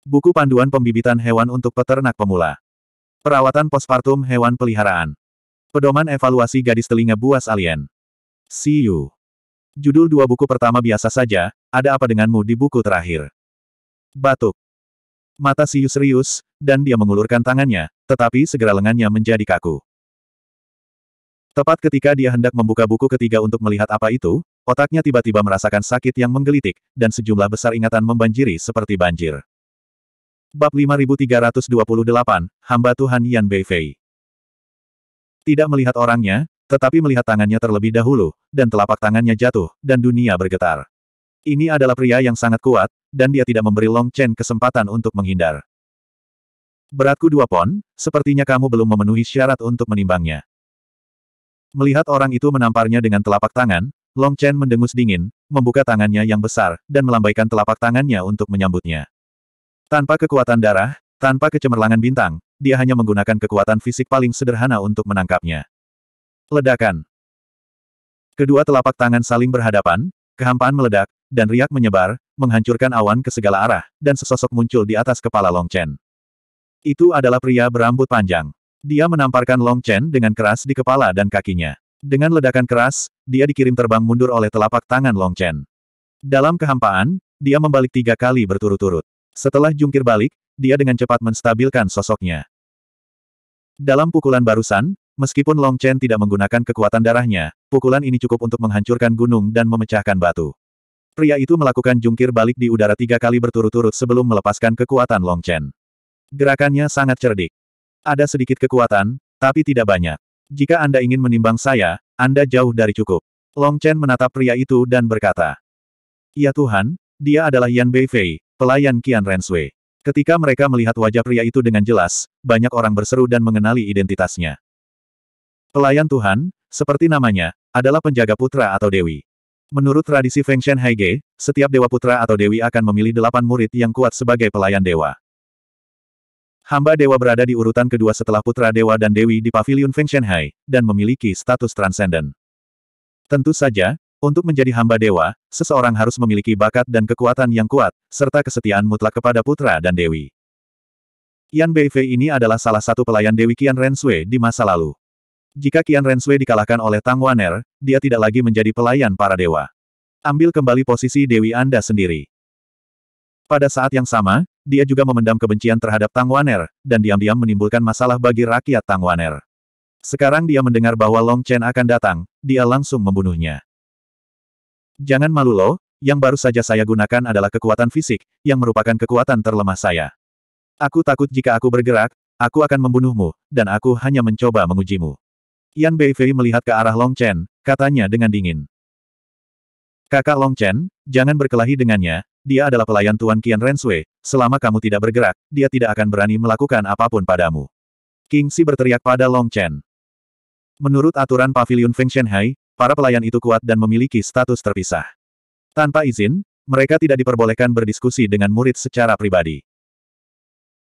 Speaker 1: Buku panduan pembibitan hewan untuk peternak pemula. Perawatan postpartum hewan peliharaan. Pedoman evaluasi gadis telinga buas alien. See you. Judul dua buku pertama biasa saja, ada apa denganmu di buku terakhir? Batuk. Mata Siu serius, dan dia mengulurkan tangannya, tetapi segera lengannya menjadi kaku. Tepat ketika dia hendak membuka buku ketiga untuk melihat apa itu, otaknya tiba-tiba merasakan sakit yang menggelitik, dan sejumlah besar ingatan membanjiri seperti banjir. Bab 5328, Hamba Tuhan Yan Beifei. Tidak melihat orangnya, tetapi melihat tangannya terlebih dahulu, dan telapak tangannya jatuh, dan dunia bergetar. Ini adalah pria yang sangat kuat, dan dia tidak memberi Long Chen kesempatan untuk menghindar. Beratku dua pon, sepertinya kamu belum memenuhi syarat untuk menimbangnya. Melihat orang itu menamparnya dengan telapak tangan, Long Chen mendengus dingin, membuka tangannya yang besar, dan melambaikan telapak tangannya untuk menyambutnya. Tanpa kekuatan darah, tanpa kecemerlangan bintang, dia hanya menggunakan kekuatan fisik paling sederhana untuk menangkapnya. Ledakan. Kedua telapak tangan saling berhadapan, kehampaan meledak, dan riak menyebar, menghancurkan awan ke segala arah, dan sesosok muncul di atas kepala Long Chen. Itu adalah pria berambut panjang. Dia menamparkan Long Chen dengan keras di kepala dan kakinya. Dengan ledakan keras, dia dikirim terbang mundur oleh telapak tangan Long Chen. Dalam kehampaan, dia membalik tiga kali berturut-turut. Setelah jungkir balik, dia dengan cepat menstabilkan sosoknya. Dalam pukulan barusan, meskipun Long Chen tidak menggunakan kekuatan darahnya, pukulan ini cukup untuk menghancurkan gunung dan memecahkan batu. Pria itu melakukan jungkir balik di udara tiga kali berturut-turut sebelum melepaskan kekuatan Long Chen. Gerakannya sangat cerdik. Ada sedikit kekuatan, tapi tidak banyak. Jika Anda ingin menimbang saya, Anda jauh dari cukup. Long Chen menatap pria itu dan berkata, Ya Tuhan, dia adalah Yan Beifei, Pelayan Qian Renswe. Ketika mereka melihat wajah pria itu dengan jelas, banyak orang berseru dan mengenali identitasnya. Pelayan Tuhan, seperti namanya, adalah penjaga putra atau dewi. Menurut tradisi Shen Haige, setiap dewa putra atau dewi akan memilih delapan murid yang kuat sebagai pelayan dewa. Hamba dewa berada di urutan kedua setelah putra dewa dan dewi di pavilion Shen Hai, dan memiliki status transenden. Tentu saja, untuk menjadi hamba dewa, seseorang harus memiliki bakat dan kekuatan yang kuat, serta kesetiaan mutlak kepada putra dan dewi. Yan Beifei ini adalah salah satu pelayan Dewi Qian Sui di masa lalu. Jika Qian Sui dikalahkan oleh Tang Waner, dia tidak lagi menjadi pelayan para dewa. Ambil kembali posisi Dewi Anda sendiri. Pada saat yang sama, dia juga memendam kebencian terhadap Tang Waner, dan diam-diam menimbulkan masalah bagi rakyat Tang Waner. Sekarang dia mendengar bahwa Long Chen akan datang, dia langsung membunuhnya. Jangan malu loh, yang baru saja saya gunakan adalah kekuatan fisik, yang merupakan kekuatan terlemah saya. Aku takut jika aku bergerak, aku akan membunuhmu, dan aku hanya mencoba mengujimu. Yan Beifei melihat ke arah Long Chen, katanya dengan dingin. Kakak Long Chen, jangan berkelahi dengannya, dia adalah pelayan Tuan Qian Renswe, selama kamu tidak bergerak, dia tidak akan berani melakukan apapun padamu. King Si berteriak pada Long Chen. Menurut aturan Pavilion Feng Shenhai, para pelayan itu kuat dan memiliki status terpisah. Tanpa izin, mereka tidak diperbolehkan berdiskusi dengan murid secara pribadi.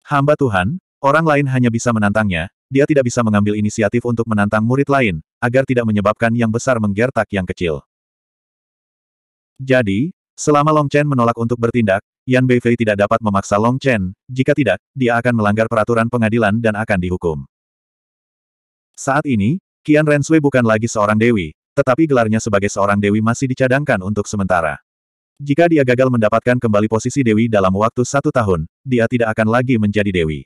Speaker 1: Hamba Tuhan, orang lain hanya bisa menantangnya, dia tidak bisa mengambil inisiatif untuk menantang murid lain, agar tidak menyebabkan yang besar menggertak yang kecil. Jadi, selama Long Chen menolak untuk bertindak, Yan Beifei tidak dapat memaksa Long Chen, jika tidak, dia akan melanggar peraturan pengadilan dan akan dihukum. Saat ini, Qian Sui bukan lagi seorang dewi, tetapi gelarnya sebagai seorang dewi masih dicadangkan untuk sementara. Jika dia gagal mendapatkan kembali posisi dewi dalam waktu satu tahun, dia tidak akan lagi menjadi dewi.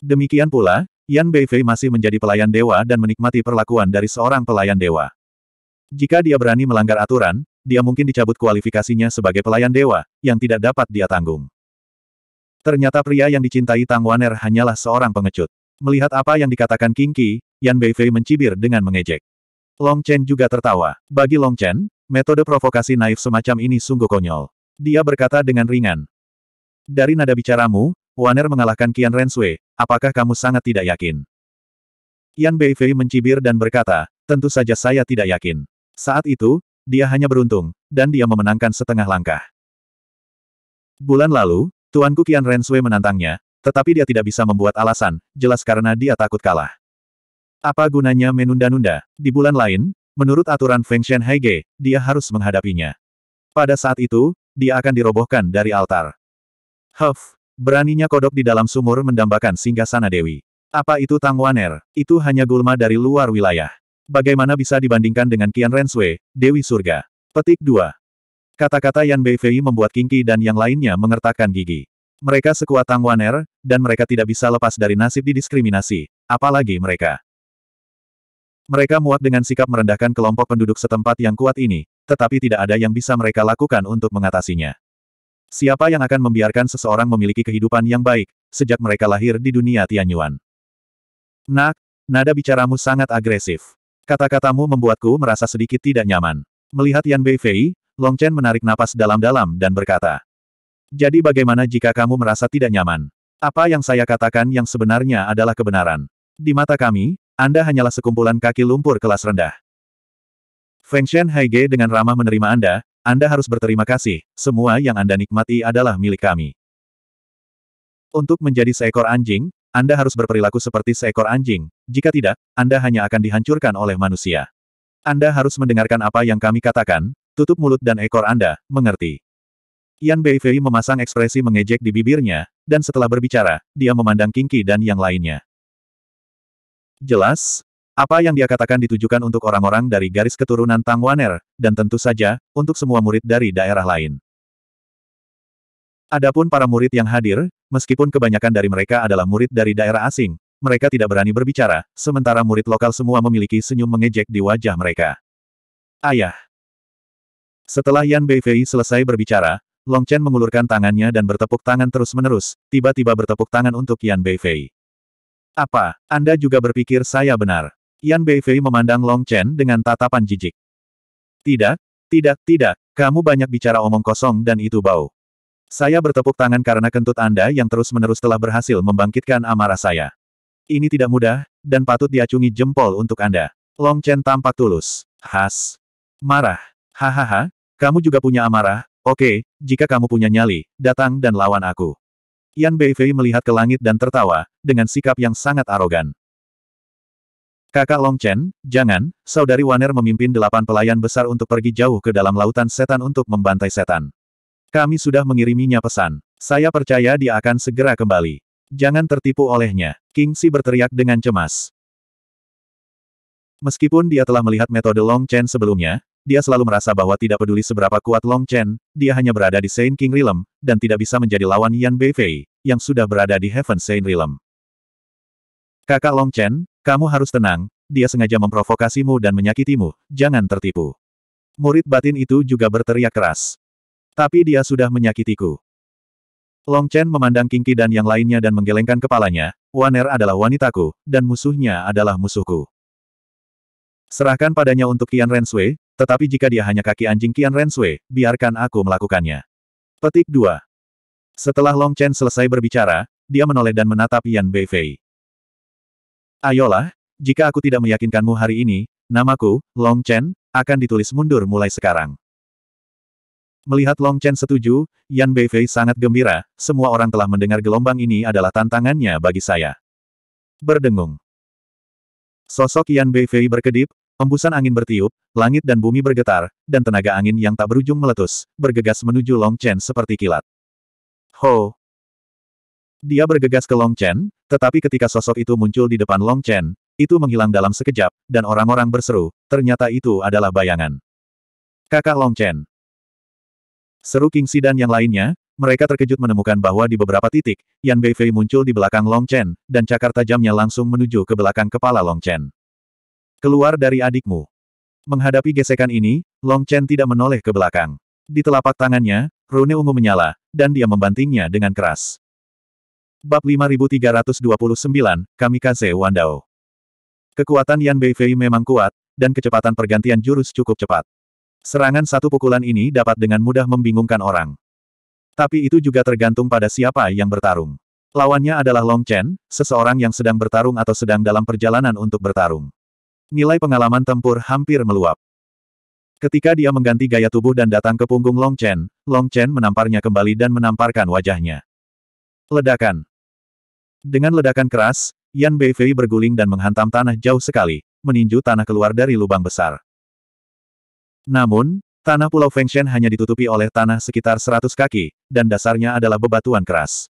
Speaker 1: Demikian pula, Yan Beifei masih menjadi pelayan dewa dan menikmati perlakuan dari seorang pelayan dewa. Jika dia berani melanggar aturan, dia mungkin dicabut kualifikasinya sebagai pelayan dewa, yang tidak dapat dia tanggung. Ternyata pria yang dicintai Tang Waner hanyalah seorang pengecut. Melihat apa yang dikatakan King Qi, Yan Beifei mencibir dengan mengejek. Long Chen juga tertawa. Bagi Long Chen, metode provokasi naif semacam ini sungguh konyol. Dia berkata dengan ringan. Dari nada bicaramu, Waner mengalahkan Qian Sui. apakah kamu sangat tidak yakin? Yan Fei mencibir dan berkata, tentu saja saya tidak yakin. Saat itu, dia hanya beruntung, dan dia memenangkan setengah langkah. Bulan lalu, Tuanku Qian Sui menantangnya, tetapi dia tidak bisa membuat alasan, jelas karena dia takut kalah. Apa gunanya menunda-nunda? Di bulan lain, menurut aturan Feng Shen Ge, dia harus menghadapinya. Pada saat itu, dia akan dirobohkan dari altar. Huff, beraninya kodok di dalam sumur mendambakan singgah sana Dewi. Apa itu Tang Waner? Itu hanya gulma dari luar wilayah. Bagaimana bisa dibandingkan dengan Qian Rensui, Dewi Surga? Petik 2. Kata-kata Yan Beifei membuat Kingki dan yang lainnya mengertakkan gigi. Mereka sekuat Tang Waner, dan mereka tidak bisa lepas dari nasib didiskriminasi, apalagi mereka. Mereka muak dengan sikap merendahkan kelompok penduduk setempat yang kuat ini, tetapi tidak ada yang bisa mereka lakukan untuk mengatasinya. Siapa yang akan membiarkan seseorang memiliki kehidupan yang baik, sejak mereka lahir di dunia Tianyuan? Nak, nada bicaramu sangat agresif. Kata-katamu membuatku merasa sedikit tidak nyaman. Melihat Yan Beifei, Long Chen menarik napas dalam-dalam dan berkata, jadi bagaimana jika kamu merasa tidak nyaman? Apa yang saya katakan yang sebenarnya adalah kebenaran. Di mata kami, anda hanyalah sekumpulan kaki lumpur kelas rendah. Feng Shen Hai Ge dengan ramah menerima Anda, Anda harus berterima kasih, semua yang Anda nikmati adalah milik kami. Untuk menjadi seekor anjing, Anda harus berperilaku seperti seekor anjing, jika tidak, Anda hanya akan dihancurkan oleh manusia. Anda harus mendengarkan apa yang kami katakan, tutup mulut dan ekor Anda, mengerti. Yan Bei Fei memasang ekspresi mengejek di bibirnya, dan setelah berbicara, dia memandang Kingki dan yang lainnya. Jelas, apa yang dia katakan ditujukan untuk orang-orang dari garis keturunan Tang Waner, dan tentu saja, untuk semua murid dari daerah lain. Adapun para murid yang hadir, meskipun kebanyakan dari mereka adalah murid dari daerah asing, mereka tidak berani berbicara, sementara murid lokal semua memiliki senyum mengejek di wajah mereka. Ayah. Setelah Yan Beifei selesai berbicara, Long Chen mengulurkan tangannya dan bertepuk tangan terus-menerus, tiba-tiba bertepuk tangan untuk Yan Beifei. Apa, Anda juga berpikir saya benar? Yan Beifei memandang Long Chen dengan tatapan jijik. Tidak, tidak, tidak, kamu banyak bicara omong kosong dan itu bau. Saya bertepuk tangan karena kentut Anda yang terus-menerus telah berhasil membangkitkan amarah saya. Ini tidak mudah, dan patut diacungi jempol untuk Anda. Long Chen tampak tulus. Khas. Marah. Hahaha, kamu juga punya amarah, oke, jika kamu punya nyali, datang dan lawan aku. Yan Beifei melihat ke langit dan tertawa, dengan sikap yang sangat arogan. Kakak Long Chen, jangan, saudari Waner memimpin delapan pelayan besar untuk pergi jauh ke dalam lautan setan untuk membantai setan. Kami sudah mengiriminya pesan. Saya percaya dia akan segera kembali. Jangan tertipu olehnya. King Si berteriak dengan cemas. Meskipun dia telah melihat metode Long Chen sebelumnya, dia selalu merasa bahwa tidak peduli seberapa kuat Long Chen, dia hanya berada di Saint King Realm, dan tidak bisa menjadi lawan Yan Beifei, yang sudah berada di Heaven Saint Realm. Kakak Long Chen, kamu harus tenang, dia sengaja memprovokasimu dan menyakitimu, jangan tertipu. Murid batin itu juga berteriak keras. Tapi dia sudah menyakitiku. Long Chen memandang King dan yang lainnya dan menggelengkan kepalanya, Waner adalah wanitaku, dan musuhnya adalah musuhku. Serahkan padanya untuk Kian Renswe, tetapi jika dia hanya kaki anjing Kian Renswe, biarkan aku melakukannya. Petik 2. Setelah Long Chen selesai berbicara, dia menoleh dan menatap Yan Beifei. Ayolah, jika aku tidak meyakinkanmu hari ini, namaku, Long Chen, akan ditulis mundur mulai sekarang. Melihat Long Chen setuju, Yan Beifei sangat gembira, semua orang telah mendengar gelombang ini adalah tantangannya bagi saya. Berdengung. Sosok Yan Beifei berkedip, Hembusan angin bertiup, langit dan bumi bergetar, dan tenaga angin yang tak berujung meletus, bergegas menuju Long Chen seperti kilat. Ho! Dia bergegas ke Long Chen, tetapi ketika sosok itu muncul di depan Long Chen, itu menghilang dalam sekejap, dan orang-orang berseru, ternyata itu adalah bayangan. Kakak Long Chen. Seru Si dan yang lainnya, mereka terkejut menemukan bahwa di beberapa titik, Yan Beifei muncul di belakang Long Chen, dan cakar tajamnya langsung menuju ke belakang kepala Long Chen. Keluar dari adikmu. Menghadapi gesekan ini, Long Chen tidak menoleh ke belakang. Di telapak tangannya, rune ungu menyala, dan dia membantingnya dengan keras. Bab 5329, Kamikaze Wandao Kekuatan Yan Beifei memang kuat, dan kecepatan pergantian jurus cukup cepat. Serangan satu pukulan ini dapat dengan mudah membingungkan orang. Tapi itu juga tergantung pada siapa yang bertarung. Lawannya adalah Long Chen, seseorang yang sedang bertarung atau sedang dalam perjalanan untuk bertarung nilai pengalaman tempur hampir meluap. Ketika dia mengganti gaya tubuh dan datang ke punggung Long Chen, Long Chen menamparnya kembali dan menamparkan wajahnya. Ledakan. Dengan ledakan keras, Yan Beifei berguling dan menghantam tanah jauh sekali, meninju tanah keluar dari lubang besar. Namun, tanah Pulau Feng Shen hanya ditutupi oleh tanah sekitar 100 kaki, dan dasarnya adalah bebatuan keras.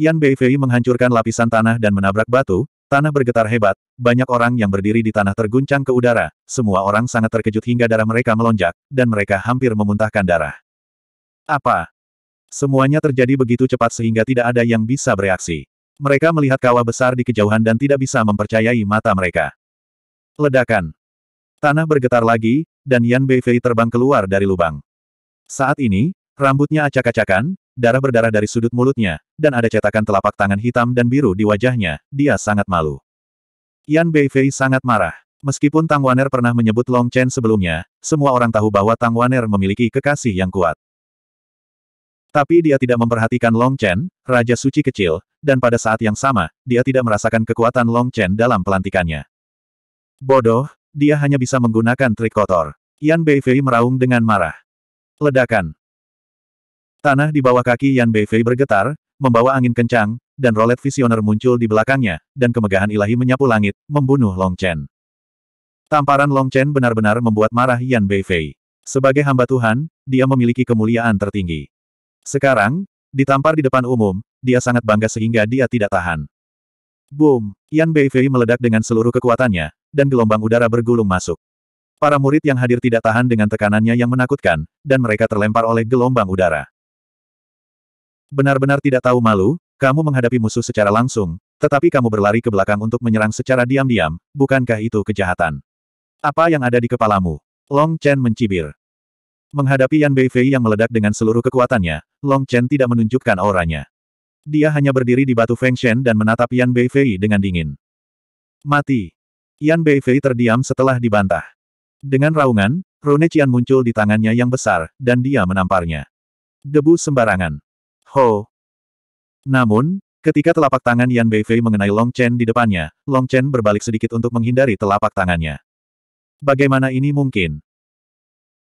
Speaker 1: Yan Beifei menghancurkan lapisan tanah dan menabrak batu, Tanah bergetar hebat, banyak orang yang berdiri di tanah terguncang ke udara, semua orang sangat terkejut hingga darah mereka melonjak, dan mereka hampir memuntahkan darah. Apa? Semuanya terjadi begitu cepat sehingga tidak ada yang bisa bereaksi. Mereka melihat kawah besar di kejauhan dan tidak bisa mempercayai mata mereka. Ledakan. Tanah bergetar lagi, dan Yan Beifei terbang keluar dari lubang. Saat ini, rambutnya acak-acakan, darah berdarah dari sudut mulutnya, dan ada cetakan telapak tangan hitam dan biru di wajahnya, dia sangat malu. Yan Beifei sangat marah. Meskipun Tang Waner pernah menyebut Long Chen sebelumnya, semua orang tahu bahwa Tang Waner memiliki kekasih yang kuat. Tapi dia tidak memperhatikan Long Chen, Raja Suci kecil, dan pada saat yang sama, dia tidak merasakan kekuatan Long Chen dalam pelantikannya. Bodoh, dia hanya bisa menggunakan trik kotor. Yan Beifei meraung dengan marah. Ledakan. Tanah di bawah kaki Yan Beifei bergetar, membawa angin kencang, dan rolet visioner muncul di belakangnya, dan kemegahan ilahi menyapu langit, membunuh Long Chen. Tamparan Long Chen benar-benar membuat marah Yan Beifei. Sebagai hamba Tuhan, dia memiliki kemuliaan tertinggi. Sekarang, ditampar di depan umum, dia sangat bangga sehingga dia tidak tahan. Boom! Yan Beifei meledak dengan seluruh kekuatannya, dan gelombang udara bergulung masuk. Para murid yang hadir tidak tahan dengan tekanannya yang menakutkan, dan mereka terlempar oleh gelombang udara. Benar-benar tidak tahu malu, kamu menghadapi musuh secara langsung, tetapi kamu berlari ke belakang untuk menyerang secara diam-diam, bukankah itu kejahatan? Apa yang ada di kepalamu? Long Chen mencibir. Menghadapi Yan Beifei yang meledak dengan seluruh kekuatannya, Long Chen tidak menunjukkan auranya. Dia hanya berdiri di batu Feng Shen dan menatap Yan Beifei dengan dingin. Mati. Yan Beifei terdiam setelah dibantah. Dengan raungan, Rune Qian muncul di tangannya yang besar, dan dia menamparnya. Debu sembarangan. Ho! Namun, ketika telapak tangan Yan Beifei mengenai Long Chen di depannya, Long Chen berbalik sedikit untuk menghindari telapak tangannya. Bagaimana ini mungkin?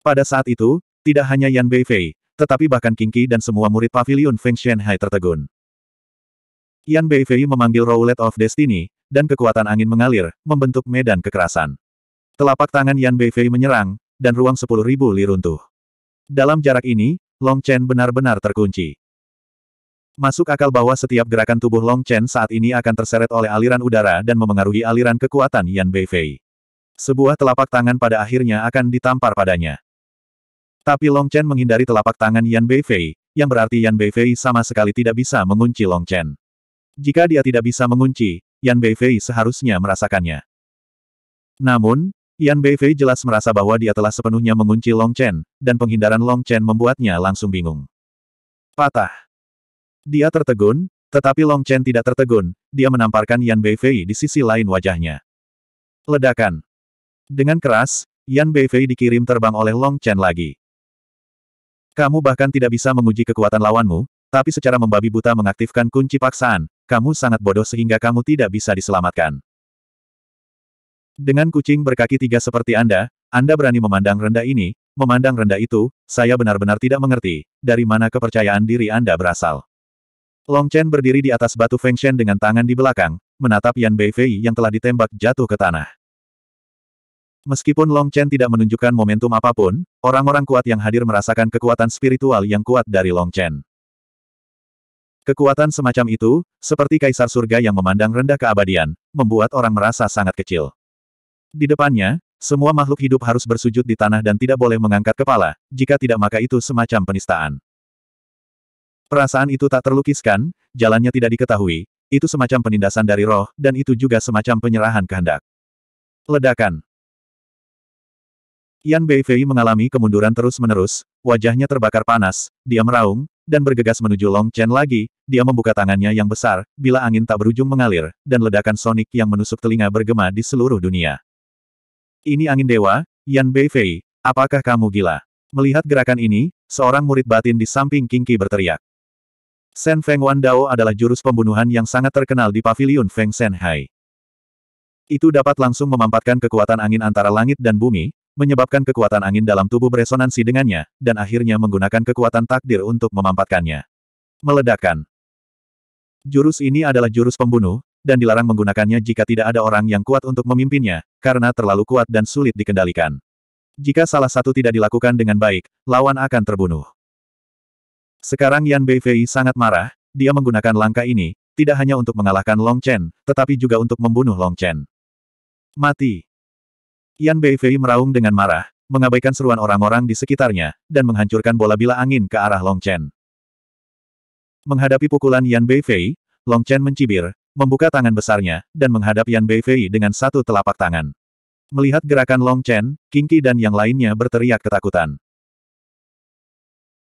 Speaker 1: Pada saat itu, tidak hanya Yan Beifei, tetapi bahkan Kingki dan semua murid pavilion Feng Shenhai tertegun. Yan Beifei memanggil Roulette of Destiny, dan kekuatan angin mengalir, membentuk medan kekerasan. Telapak tangan Yan Beifei menyerang, dan ruang sepuluh ribu liruntuh. Dalam jarak ini, Long Chen benar-benar terkunci. Masuk akal bahwa setiap gerakan tubuh Long Chen saat ini akan terseret oleh aliran udara dan memengaruhi aliran kekuatan Yan Beifei. Sebuah telapak tangan pada akhirnya akan ditampar padanya. Tapi Long Chen menghindari telapak tangan Yan Beifei, yang berarti Yan Beifei sama sekali tidak bisa mengunci Long Chen. Jika dia tidak bisa mengunci, Yan Beifei seharusnya merasakannya. Namun, Yan Beifei jelas merasa bahwa dia telah sepenuhnya mengunci Long Chen, dan penghindaran Long Chen membuatnya langsung bingung. Patah. Dia tertegun, tetapi Long Chen tidak tertegun, dia menamparkan Yan Beifei di sisi lain wajahnya. Ledakan. Dengan keras, Yan Beifei dikirim terbang oleh Long Chen lagi. Kamu bahkan tidak bisa menguji kekuatan lawanmu, tapi secara membabi buta mengaktifkan kunci paksaan, kamu sangat bodoh sehingga kamu tidak bisa diselamatkan. Dengan kucing berkaki tiga seperti Anda, Anda berani memandang rendah ini, memandang rendah itu, saya benar-benar tidak mengerti, dari mana kepercayaan diri Anda berasal. Long Chen berdiri di atas batu Feng Shen dengan tangan di belakang, menatap Yan Beifei yang telah ditembak jatuh ke tanah. Meskipun Long Chen tidak menunjukkan momentum apapun, orang-orang kuat yang hadir merasakan kekuatan spiritual yang kuat dari Long Chen. Kekuatan semacam itu, seperti kaisar surga yang memandang rendah keabadian, membuat orang merasa sangat kecil. Di depannya, semua makhluk hidup harus bersujud di tanah dan tidak boleh mengangkat kepala, jika tidak maka itu semacam penistaan. Perasaan itu tak terlukiskan, jalannya tidak diketahui, itu semacam penindasan dari roh, dan itu juga semacam penyerahan kehendak. Ledakan Yan Beifei mengalami kemunduran terus-menerus, wajahnya terbakar panas, dia meraung, dan bergegas menuju Long Chen lagi, dia membuka tangannya yang besar, bila angin tak berujung mengalir, dan ledakan sonik yang menusuk telinga bergema di seluruh dunia. Ini angin dewa, Yan Beifei, apakah kamu gila? Melihat gerakan ini, seorang murid batin di samping Kingki berteriak. Shen Feng Wan Dao adalah jurus pembunuhan yang sangat terkenal di Paviliun Feng Hai. Itu dapat langsung memampatkan kekuatan angin antara langit dan bumi, menyebabkan kekuatan angin dalam tubuh beresonansi dengannya, dan akhirnya menggunakan kekuatan takdir untuk memampatkannya. Meledakan. Jurus ini adalah jurus pembunuh, dan dilarang menggunakannya jika tidak ada orang yang kuat untuk memimpinnya, karena terlalu kuat dan sulit dikendalikan. Jika salah satu tidak dilakukan dengan baik, lawan akan terbunuh. Sekarang Yan Beifei sangat marah, dia menggunakan langkah ini, tidak hanya untuk mengalahkan Long Chen, tetapi juga untuk membunuh Long Chen. Mati. Yan Beifei meraung dengan marah, mengabaikan seruan orang-orang di sekitarnya, dan menghancurkan bola bila angin ke arah Long Chen. Menghadapi pukulan Yan Beifei, Long Chen mencibir, membuka tangan besarnya, dan menghadap Yan Beifei dengan satu telapak tangan. Melihat gerakan Long Chen, Kingki dan yang lainnya berteriak ketakutan.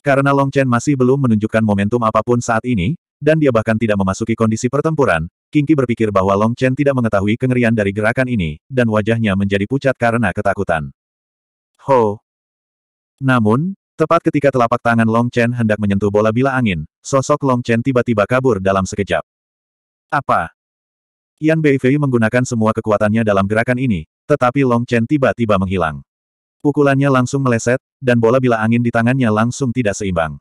Speaker 1: Karena Long Chen masih belum menunjukkan momentum apapun saat ini, dan dia bahkan tidak memasuki kondisi pertempuran, Kingki berpikir bahwa Long Chen tidak mengetahui kengerian dari gerakan ini, dan wajahnya menjadi pucat karena ketakutan. Ho! Namun, tepat ketika telapak tangan Long Chen hendak menyentuh bola bila angin, sosok Long Chen tiba-tiba kabur dalam sekejap. Apa? Yan Beifei menggunakan semua kekuatannya dalam gerakan ini, tetapi Long Chen tiba-tiba menghilang. Pukulannya langsung meleset, dan bola bila angin di tangannya langsung tidak seimbang.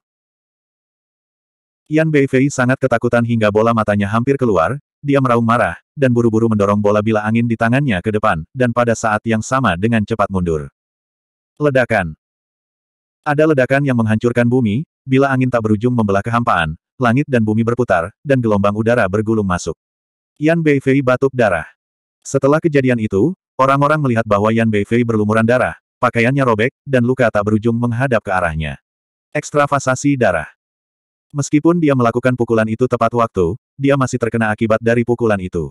Speaker 1: Yan Beifei sangat ketakutan hingga bola matanya hampir keluar, dia meraung marah, dan buru-buru mendorong bola bila angin di tangannya ke depan, dan pada saat yang sama dengan cepat mundur. Ledakan Ada ledakan yang menghancurkan bumi, bila angin tak berujung membelah kehampaan, langit dan bumi berputar, dan gelombang udara bergulung masuk. Yan Beifei batuk darah. Setelah kejadian itu, orang-orang melihat bahwa Yan Beifei berlumuran darah, Pakaiannya robek, dan luka tak berujung menghadap ke arahnya. Ekstravasasi darah. Meskipun dia melakukan pukulan itu tepat waktu, dia masih terkena akibat dari pukulan itu.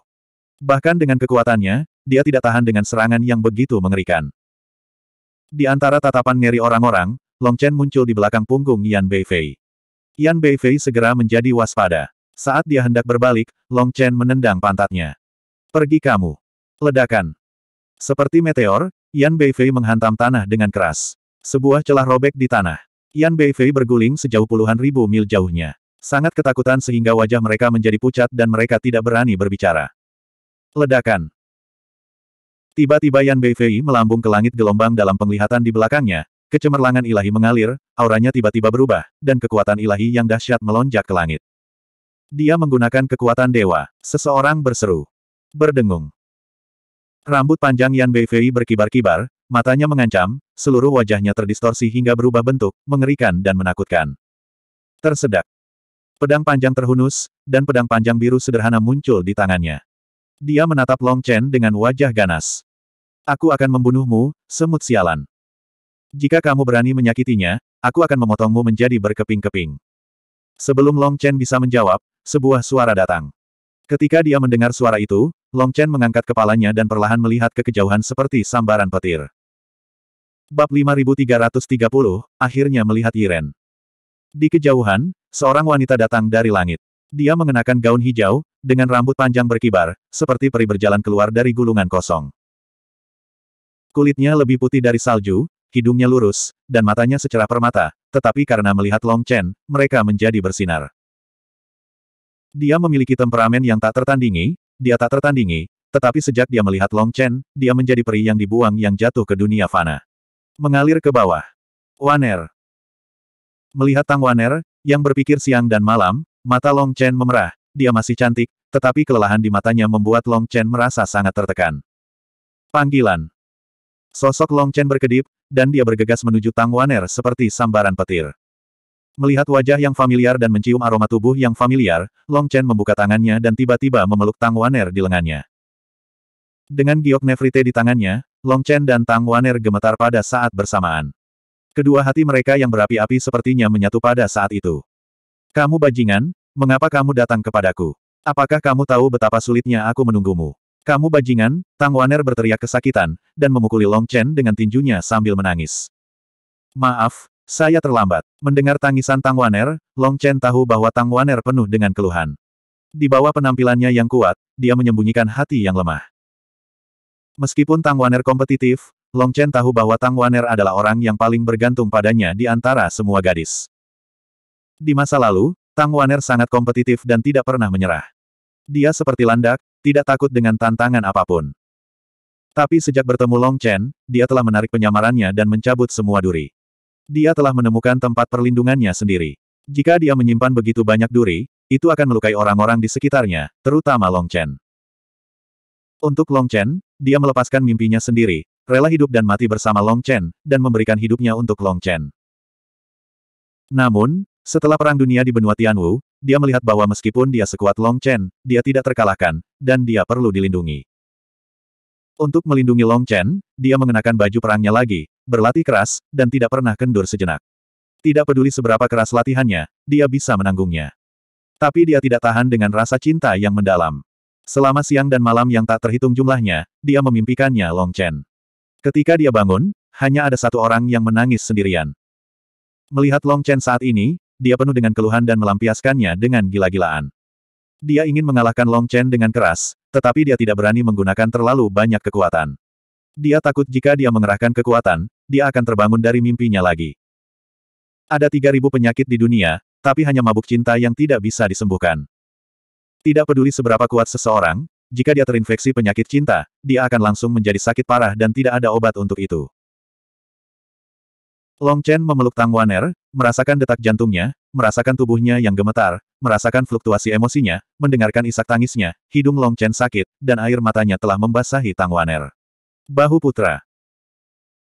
Speaker 1: Bahkan dengan kekuatannya, dia tidak tahan dengan serangan yang begitu mengerikan. Di antara tatapan ngeri orang-orang, Long Chen muncul di belakang punggung Yan Beifei. Yan Beifei segera menjadi waspada. Saat dia hendak berbalik, Long Chen menendang pantatnya. Pergi kamu. Ledakan. Seperti meteor, Yan Beifei menghantam tanah dengan keras. Sebuah celah robek di tanah. Yan Beifei berguling sejauh puluhan ribu mil jauhnya. Sangat ketakutan sehingga wajah mereka menjadi pucat dan mereka tidak berani berbicara. Ledakan. Tiba-tiba Yan Beifei melambung ke langit gelombang dalam penglihatan di belakangnya, kecemerlangan ilahi mengalir, auranya tiba-tiba berubah, dan kekuatan ilahi yang dahsyat melonjak ke langit. Dia menggunakan kekuatan dewa. Seseorang berseru. Berdengung. Rambut panjang Yan Beifei berkibar-kibar, matanya mengancam, seluruh wajahnya terdistorsi hingga berubah bentuk, mengerikan dan menakutkan. Tersedak. Pedang panjang terhunus, dan pedang panjang biru sederhana muncul di tangannya. Dia menatap Long Chen dengan wajah ganas. Aku akan membunuhmu, semut sialan. Jika kamu berani menyakitinya, aku akan memotongmu menjadi berkeping-keping. Sebelum Long Chen bisa menjawab, sebuah suara datang. Ketika dia mendengar suara itu, Long Chen mengangkat kepalanya dan perlahan melihat ke kejauhan seperti sambaran petir. Bab 5330, akhirnya melihat Yiren. Di kejauhan, seorang wanita datang dari langit. Dia mengenakan gaun hijau, dengan rambut panjang berkibar, seperti peri berjalan keluar dari gulungan kosong. Kulitnya lebih putih dari salju, hidungnya lurus, dan matanya secerah permata, tetapi karena melihat Long Chen, mereka menjadi bersinar. Dia memiliki temperamen yang tak tertandingi, dia tak tertandingi, tetapi sejak dia melihat Long Chen, dia menjadi peri yang dibuang yang jatuh ke dunia fana. Mengalir ke bawah. Waner. Melihat Tang Waner, yang berpikir siang dan malam, mata Long Chen memerah, dia masih cantik, tetapi kelelahan di matanya membuat Long Chen merasa sangat tertekan. Panggilan. Sosok Long Chen berkedip, dan dia bergegas menuju Tang Waner seperti sambaran petir. Melihat wajah yang familiar dan mencium aroma tubuh yang familiar, Long Chen membuka tangannya dan tiba-tiba memeluk Tang Waner di lengannya. Dengan giok nefrite di tangannya, Long Chen dan Tang Waner gemetar pada saat bersamaan. Kedua hati mereka yang berapi-api sepertinya menyatu pada saat itu. Kamu bajingan, mengapa kamu datang kepadaku? Apakah kamu tahu betapa sulitnya aku menunggumu? Kamu bajingan, Tang Waner berteriak kesakitan, dan memukuli Long Chen dengan tinjunya sambil menangis. Maaf, saya terlambat. Mendengar tangisan Tang Waner, Long Chen tahu bahwa Tang Waner penuh dengan keluhan. Di bawah penampilannya yang kuat, dia menyembunyikan hati yang lemah. Meskipun Tang Waner kompetitif, Long Chen tahu bahwa Tang Waner adalah orang yang paling bergantung padanya di antara semua gadis. Di masa lalu, Tang Waner sangat kompetitif dan tidak pernah menyerah. Dia seperti landak, tidak takut dengan tantangan apapun. Tapi sejak bertemu Long Chen, dia telah menarik penyamarannya dan mencabut semua duri. Dia telah menemukan tempat perlindungannya sendiri. Jika dia menyimpan begitu banyak duri, itu akan melukai orang-orang di sekitarnya, terutama Long Chen. Untuk Long Chen, dia melepaskan mimpinya sendiri, rela hidup dan mati bersama Long Chen, dan memberikan hidupnya untuk Long Chen. Namun, setelah Perang Dunia di benua Tianwu, dia melihat bahwa meskipun dia sekuat Long Chen, dia tidak terkalahkan, dan dia perlu dilindungi. Untuk melindungi Long Chen, dia mengenakan baju perangnya lagi, berlatih keras, dan tidak pernah kendur sejenak. Tidak peduli seberapa keras latihannya, dia bisa menanggungnya. Tapi dia tidak tahan dengan rasa cinta yang mendalam. Selama siang dan malam yang tak terhitung jumlahnya, dia memimpikannya Long Chen. Ketika dia bangun, hanya ada satu orang yang menangis sendirian. Melihat Long Chen saat ini, dia penuh dengan keluhan dan melampiaskannya dengan gila-gilaan. Dia ingin mengalahkan Long Chen dengan keras, tetapi dia tidak berani menggunakan terlalu banyak kekuatan. Dia takut jika dia mengerahkan kekuatan, dia akan terbangun dari mimpinya lagi. Ada 3.000 penyakit di dunia, tapi hanya mabuk cinta yang tidak bisa disembuhkan. Tidak peduli seberapa kuat seseorang, jika dia terinfeksi penyakit cinta, dia akan langsung menjadi sakit parah dan tidak ada obat untuk itu. Long Chen memeluk Tang Waner, merasakan detak jantungnya, merasakan tubuhnya yang gemetar, merasakan fluktuasi emosinya, mendengarkan isak tangisnya, hidung Long Chen sakit, dan air matanya telah membasahi Tang Waner. Bahu Putra.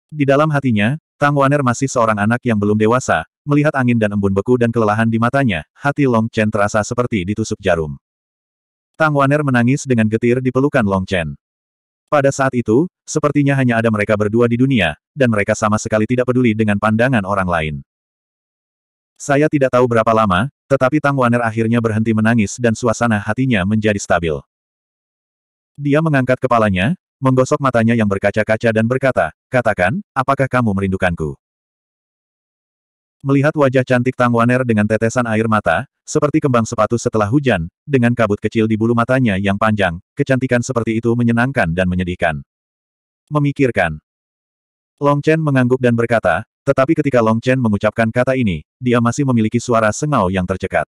Speaker 1: Di dalam hatinya, Tang Waner masih seorang anak yang belum dewasa, melihat angin dan embun beku dan kelelahan di matanya, hati Long Chen terasa seperti ditusuk jarum. Tang Waner menangis dengan getir di pelukan Long Chen. Pada saat itu, sepertinya hanya ada mereka berdua di dunia, dan mereka sama sekali tidak peduli dengan pandangan orang lain. Saya tidak tahu berapa lama, tetapi Tang Waner akhirnya berhenti menangis dan suasana hatinya menjadi stabil. Dia mengangkat kepalanya, menggosok matanya yang berkaca-kaca dan berkata, katakan, apakah kamu merindukanku? Melihat wajah cantik Tang Waner dengan tetesan air mata, seperti kembang sepatu setelah hujan, dengan kabut kecil di bulu matanya yang panjang, kecantikan seperti itu menyenangkan dan menyedihkan. Memikirkan. Long Chen mengangguk dan berkata, tetapi ketika Long Chen mengucapkan kata ini, dia masih memiliki suara sengau yang tercekat.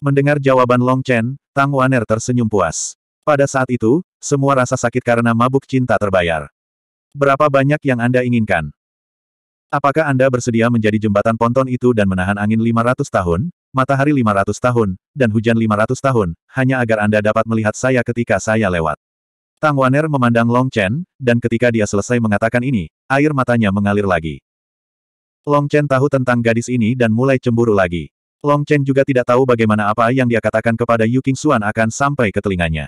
Speaker 1: Mendengar jawaban Long Chen, Tang Waner tersenyum puas. Pada saat itu, semua rasa sakit karena mabuk cinta terbayar. Berapa banyak yang Anda inginkan? Apakah Anda bersedia menjadi jembatan ponton itu dan menahan angin 500 tahun, matahari 500 tahun, dan hujan 500 tahun, hanya agar Anda dapat melihat saya ketika saya lewat? Tang Waner memandang Long Chen, dan ketika dia selesai mengatakan ini, air matanya mengalir lagi. Long Chen tahu tentang gadis ini dan mulai cemburu lagi. Long Chen juga tidak tahu bagaimana apa yang dia katakan kepada Yu King Xuan akan sampai ke telinganya.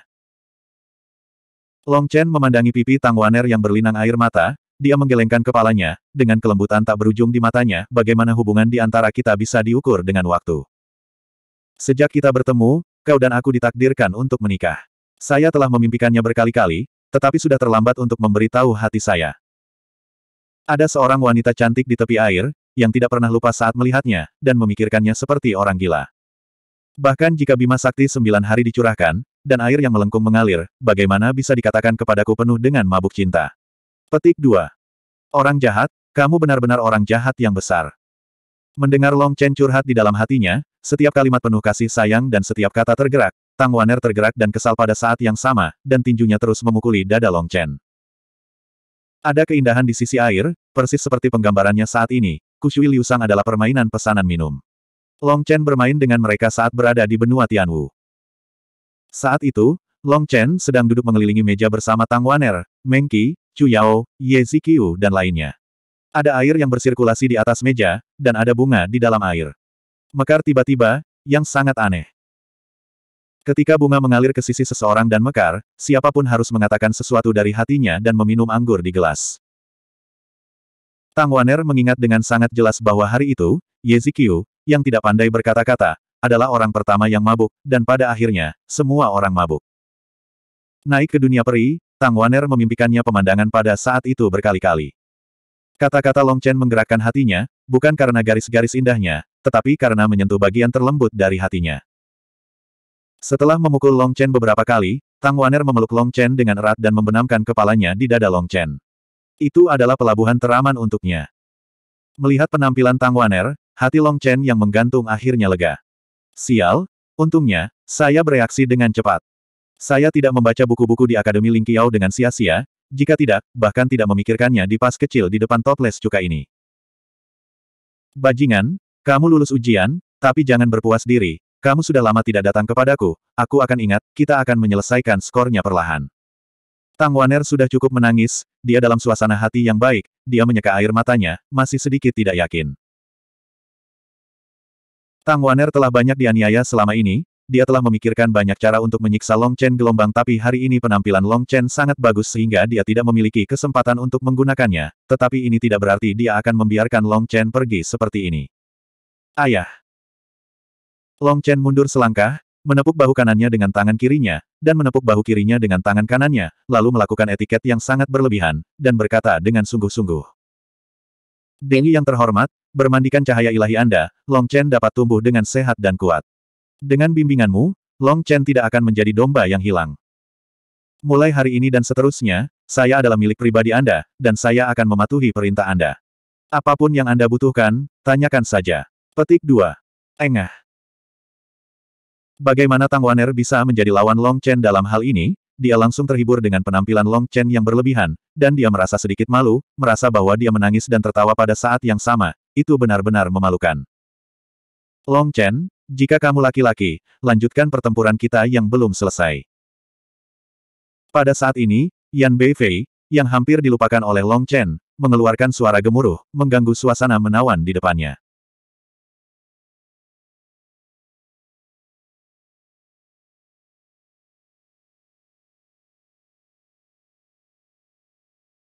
Speaker 1: Long Chen memandangi pipi Tang Waner yang berlinang air mata, dia menggelengkan kepalanya, dengan kelembutan tak berujung di matanya, bagaimana hubungan di antara kita bisa diukur dengan waktu. Sejak kita bertemu, kau dan aku ditakdirkan untuk menikah. Saya telah memimpikannya berkali-kali, tetapi sudah terlambat untuk memberitahu hati saya. Ada seorang wanita cantik di tepi air, yang tidak pernah lupa saat melihatnya, dan memikirkannya seperti orang gila. Bahkan jika Bima Sakti sembilan hari dicurahkan, dan air yang melengkung mengalir, bagaimana bisa dikatakan kepadaku penuh dengan mabuk cinta? Petik 2. Orang jahat, kamu benar-benar orang jahat yang besar. Mendengar Long Chen curhat di dalam hatinya, setiap kalimat penuh kasih sayang dan setiap kata tergerak, Tang Waner tergerak dan kesal pada saat yang sama, dan tinjunya terus memukuli dada Long Chen. Ada keindahan di sisi air, persis seperti penggambarannya saat ini, Kushui Sang adalah permainan pesanan minum. Long Chen bermain dengan mereka saat berada di benua Tianwu. Saat itu, Long Chen sedang duduk mengelilingi meja bersama Tang Waner, Meng Qi, Chu Yao, Ye Ziqiu dan lainnya. Ada air yang bersirkulasi di atas meja, dan ada bunga di dalam air. Mekar tiba-tiba, yang sangat aneh. Ketika bunga mengalir ke sisi seseorang dan mekar, siapapun harus mengatakan sesuatu dari hatinya dan meminum anggur di gelas. Tang Waner mengingat dengan sangat jelas bahwa hari itu, Ye Ziqiu, yang tidak pandai berkata-kata, adalah orang pertama yang mabuk, dan pada akhirnya, semua orang mabuk. Naik ke dunia peri, Tang Waner memimpikannya pemandangan pada saat itu berkali-kali. Kata-kata Long Chen menggerakkan hatinya, bukan karena garis-garis indahnya, tetapi karena menyentuh bagian terlembut dari hatinya. Setelah memukul Long Chen beberapa kali, Tang Waner memeluk Long Chen dengan erat dan membenamkan kepalanya di dada Long Chen. Itu adalah pelabuhan teraman untuknya. Melihat penampilan Tang Waner, hati Long Chen yang menggantung akhirnya lega. Sial, untungnya, saya bereaksi dengan cepat. Saya tidak membaca buku-buku di Akademi Lingqiao dengan sia-sia, jika tidak, bahkan tidak memikirkannya di pas kecil di depan toples cuka ini. Bajingan, kamu lulus ujian, tapi jangan berpuas diri, kamu sudah lama tidak datang kepadaku, aku akan ingat, kita akan menyelesaikan skornya perlahan. Tang Waner sudah cukup menangis, dia dalam suasana hati yang baik, dia menyeka air matanya, masih sedikit tidak yakin. Tang Waner telah banyak dianiaya selama ini, dia telah memikirkan banyak cara untuk menyiksa Long Chen gelombang tapi hari ini penampilan Long Chen sangat bagus sehingga dia tidak memiliki kesempatan untuk menggunakannya, tetapi ini tidak berarti dia akan membiarkan Long Chen pergi seperti ini. Ayah. Long Chen mundur selangkah, menepuk bahu kanannya dengan tangan kirinya, dan menepuk bahu kirinya dengan tangan kanannya, lalu melakukan etiket yang sangat berlebihan, dan berkata dengan sungguh-sungguh. Deng yang terhormat, bermandikan cahaya ilahi Anda, Long Chen dapat tumbuh dengan sehat dan kuat. Dengan bimbinganmu, Long Chen tidak akan menjadi domba yang hilang. Mulai hari ini dan seterusnya, saya adalah milik pribadi Anda, dan saya akan mematuhi perintah Anda. Apapun yang Anda butuhkan, tanyakan saja. Petik 2. Engah. Bagaimana Tang Waner bisa menjadi lawan Long Chen dalam hal ini, dia langsung terhibur dengan penampilan Long Chen yang berlebihan, dan dia merasa sedikit malu, merasa bahwa dia menangis dan tertawa pada saat yang sama, itu benar-benar memalukan. Long Chen, jika kamu laki-laki, lanjutkan pertempuran kita yang belum selesai. Pada saat ini, Yan Beifei, yang hampir dilupakan oleh Long Chen, mengeluarkan suara gemuruh, mengganggu suasana menawan di depannya.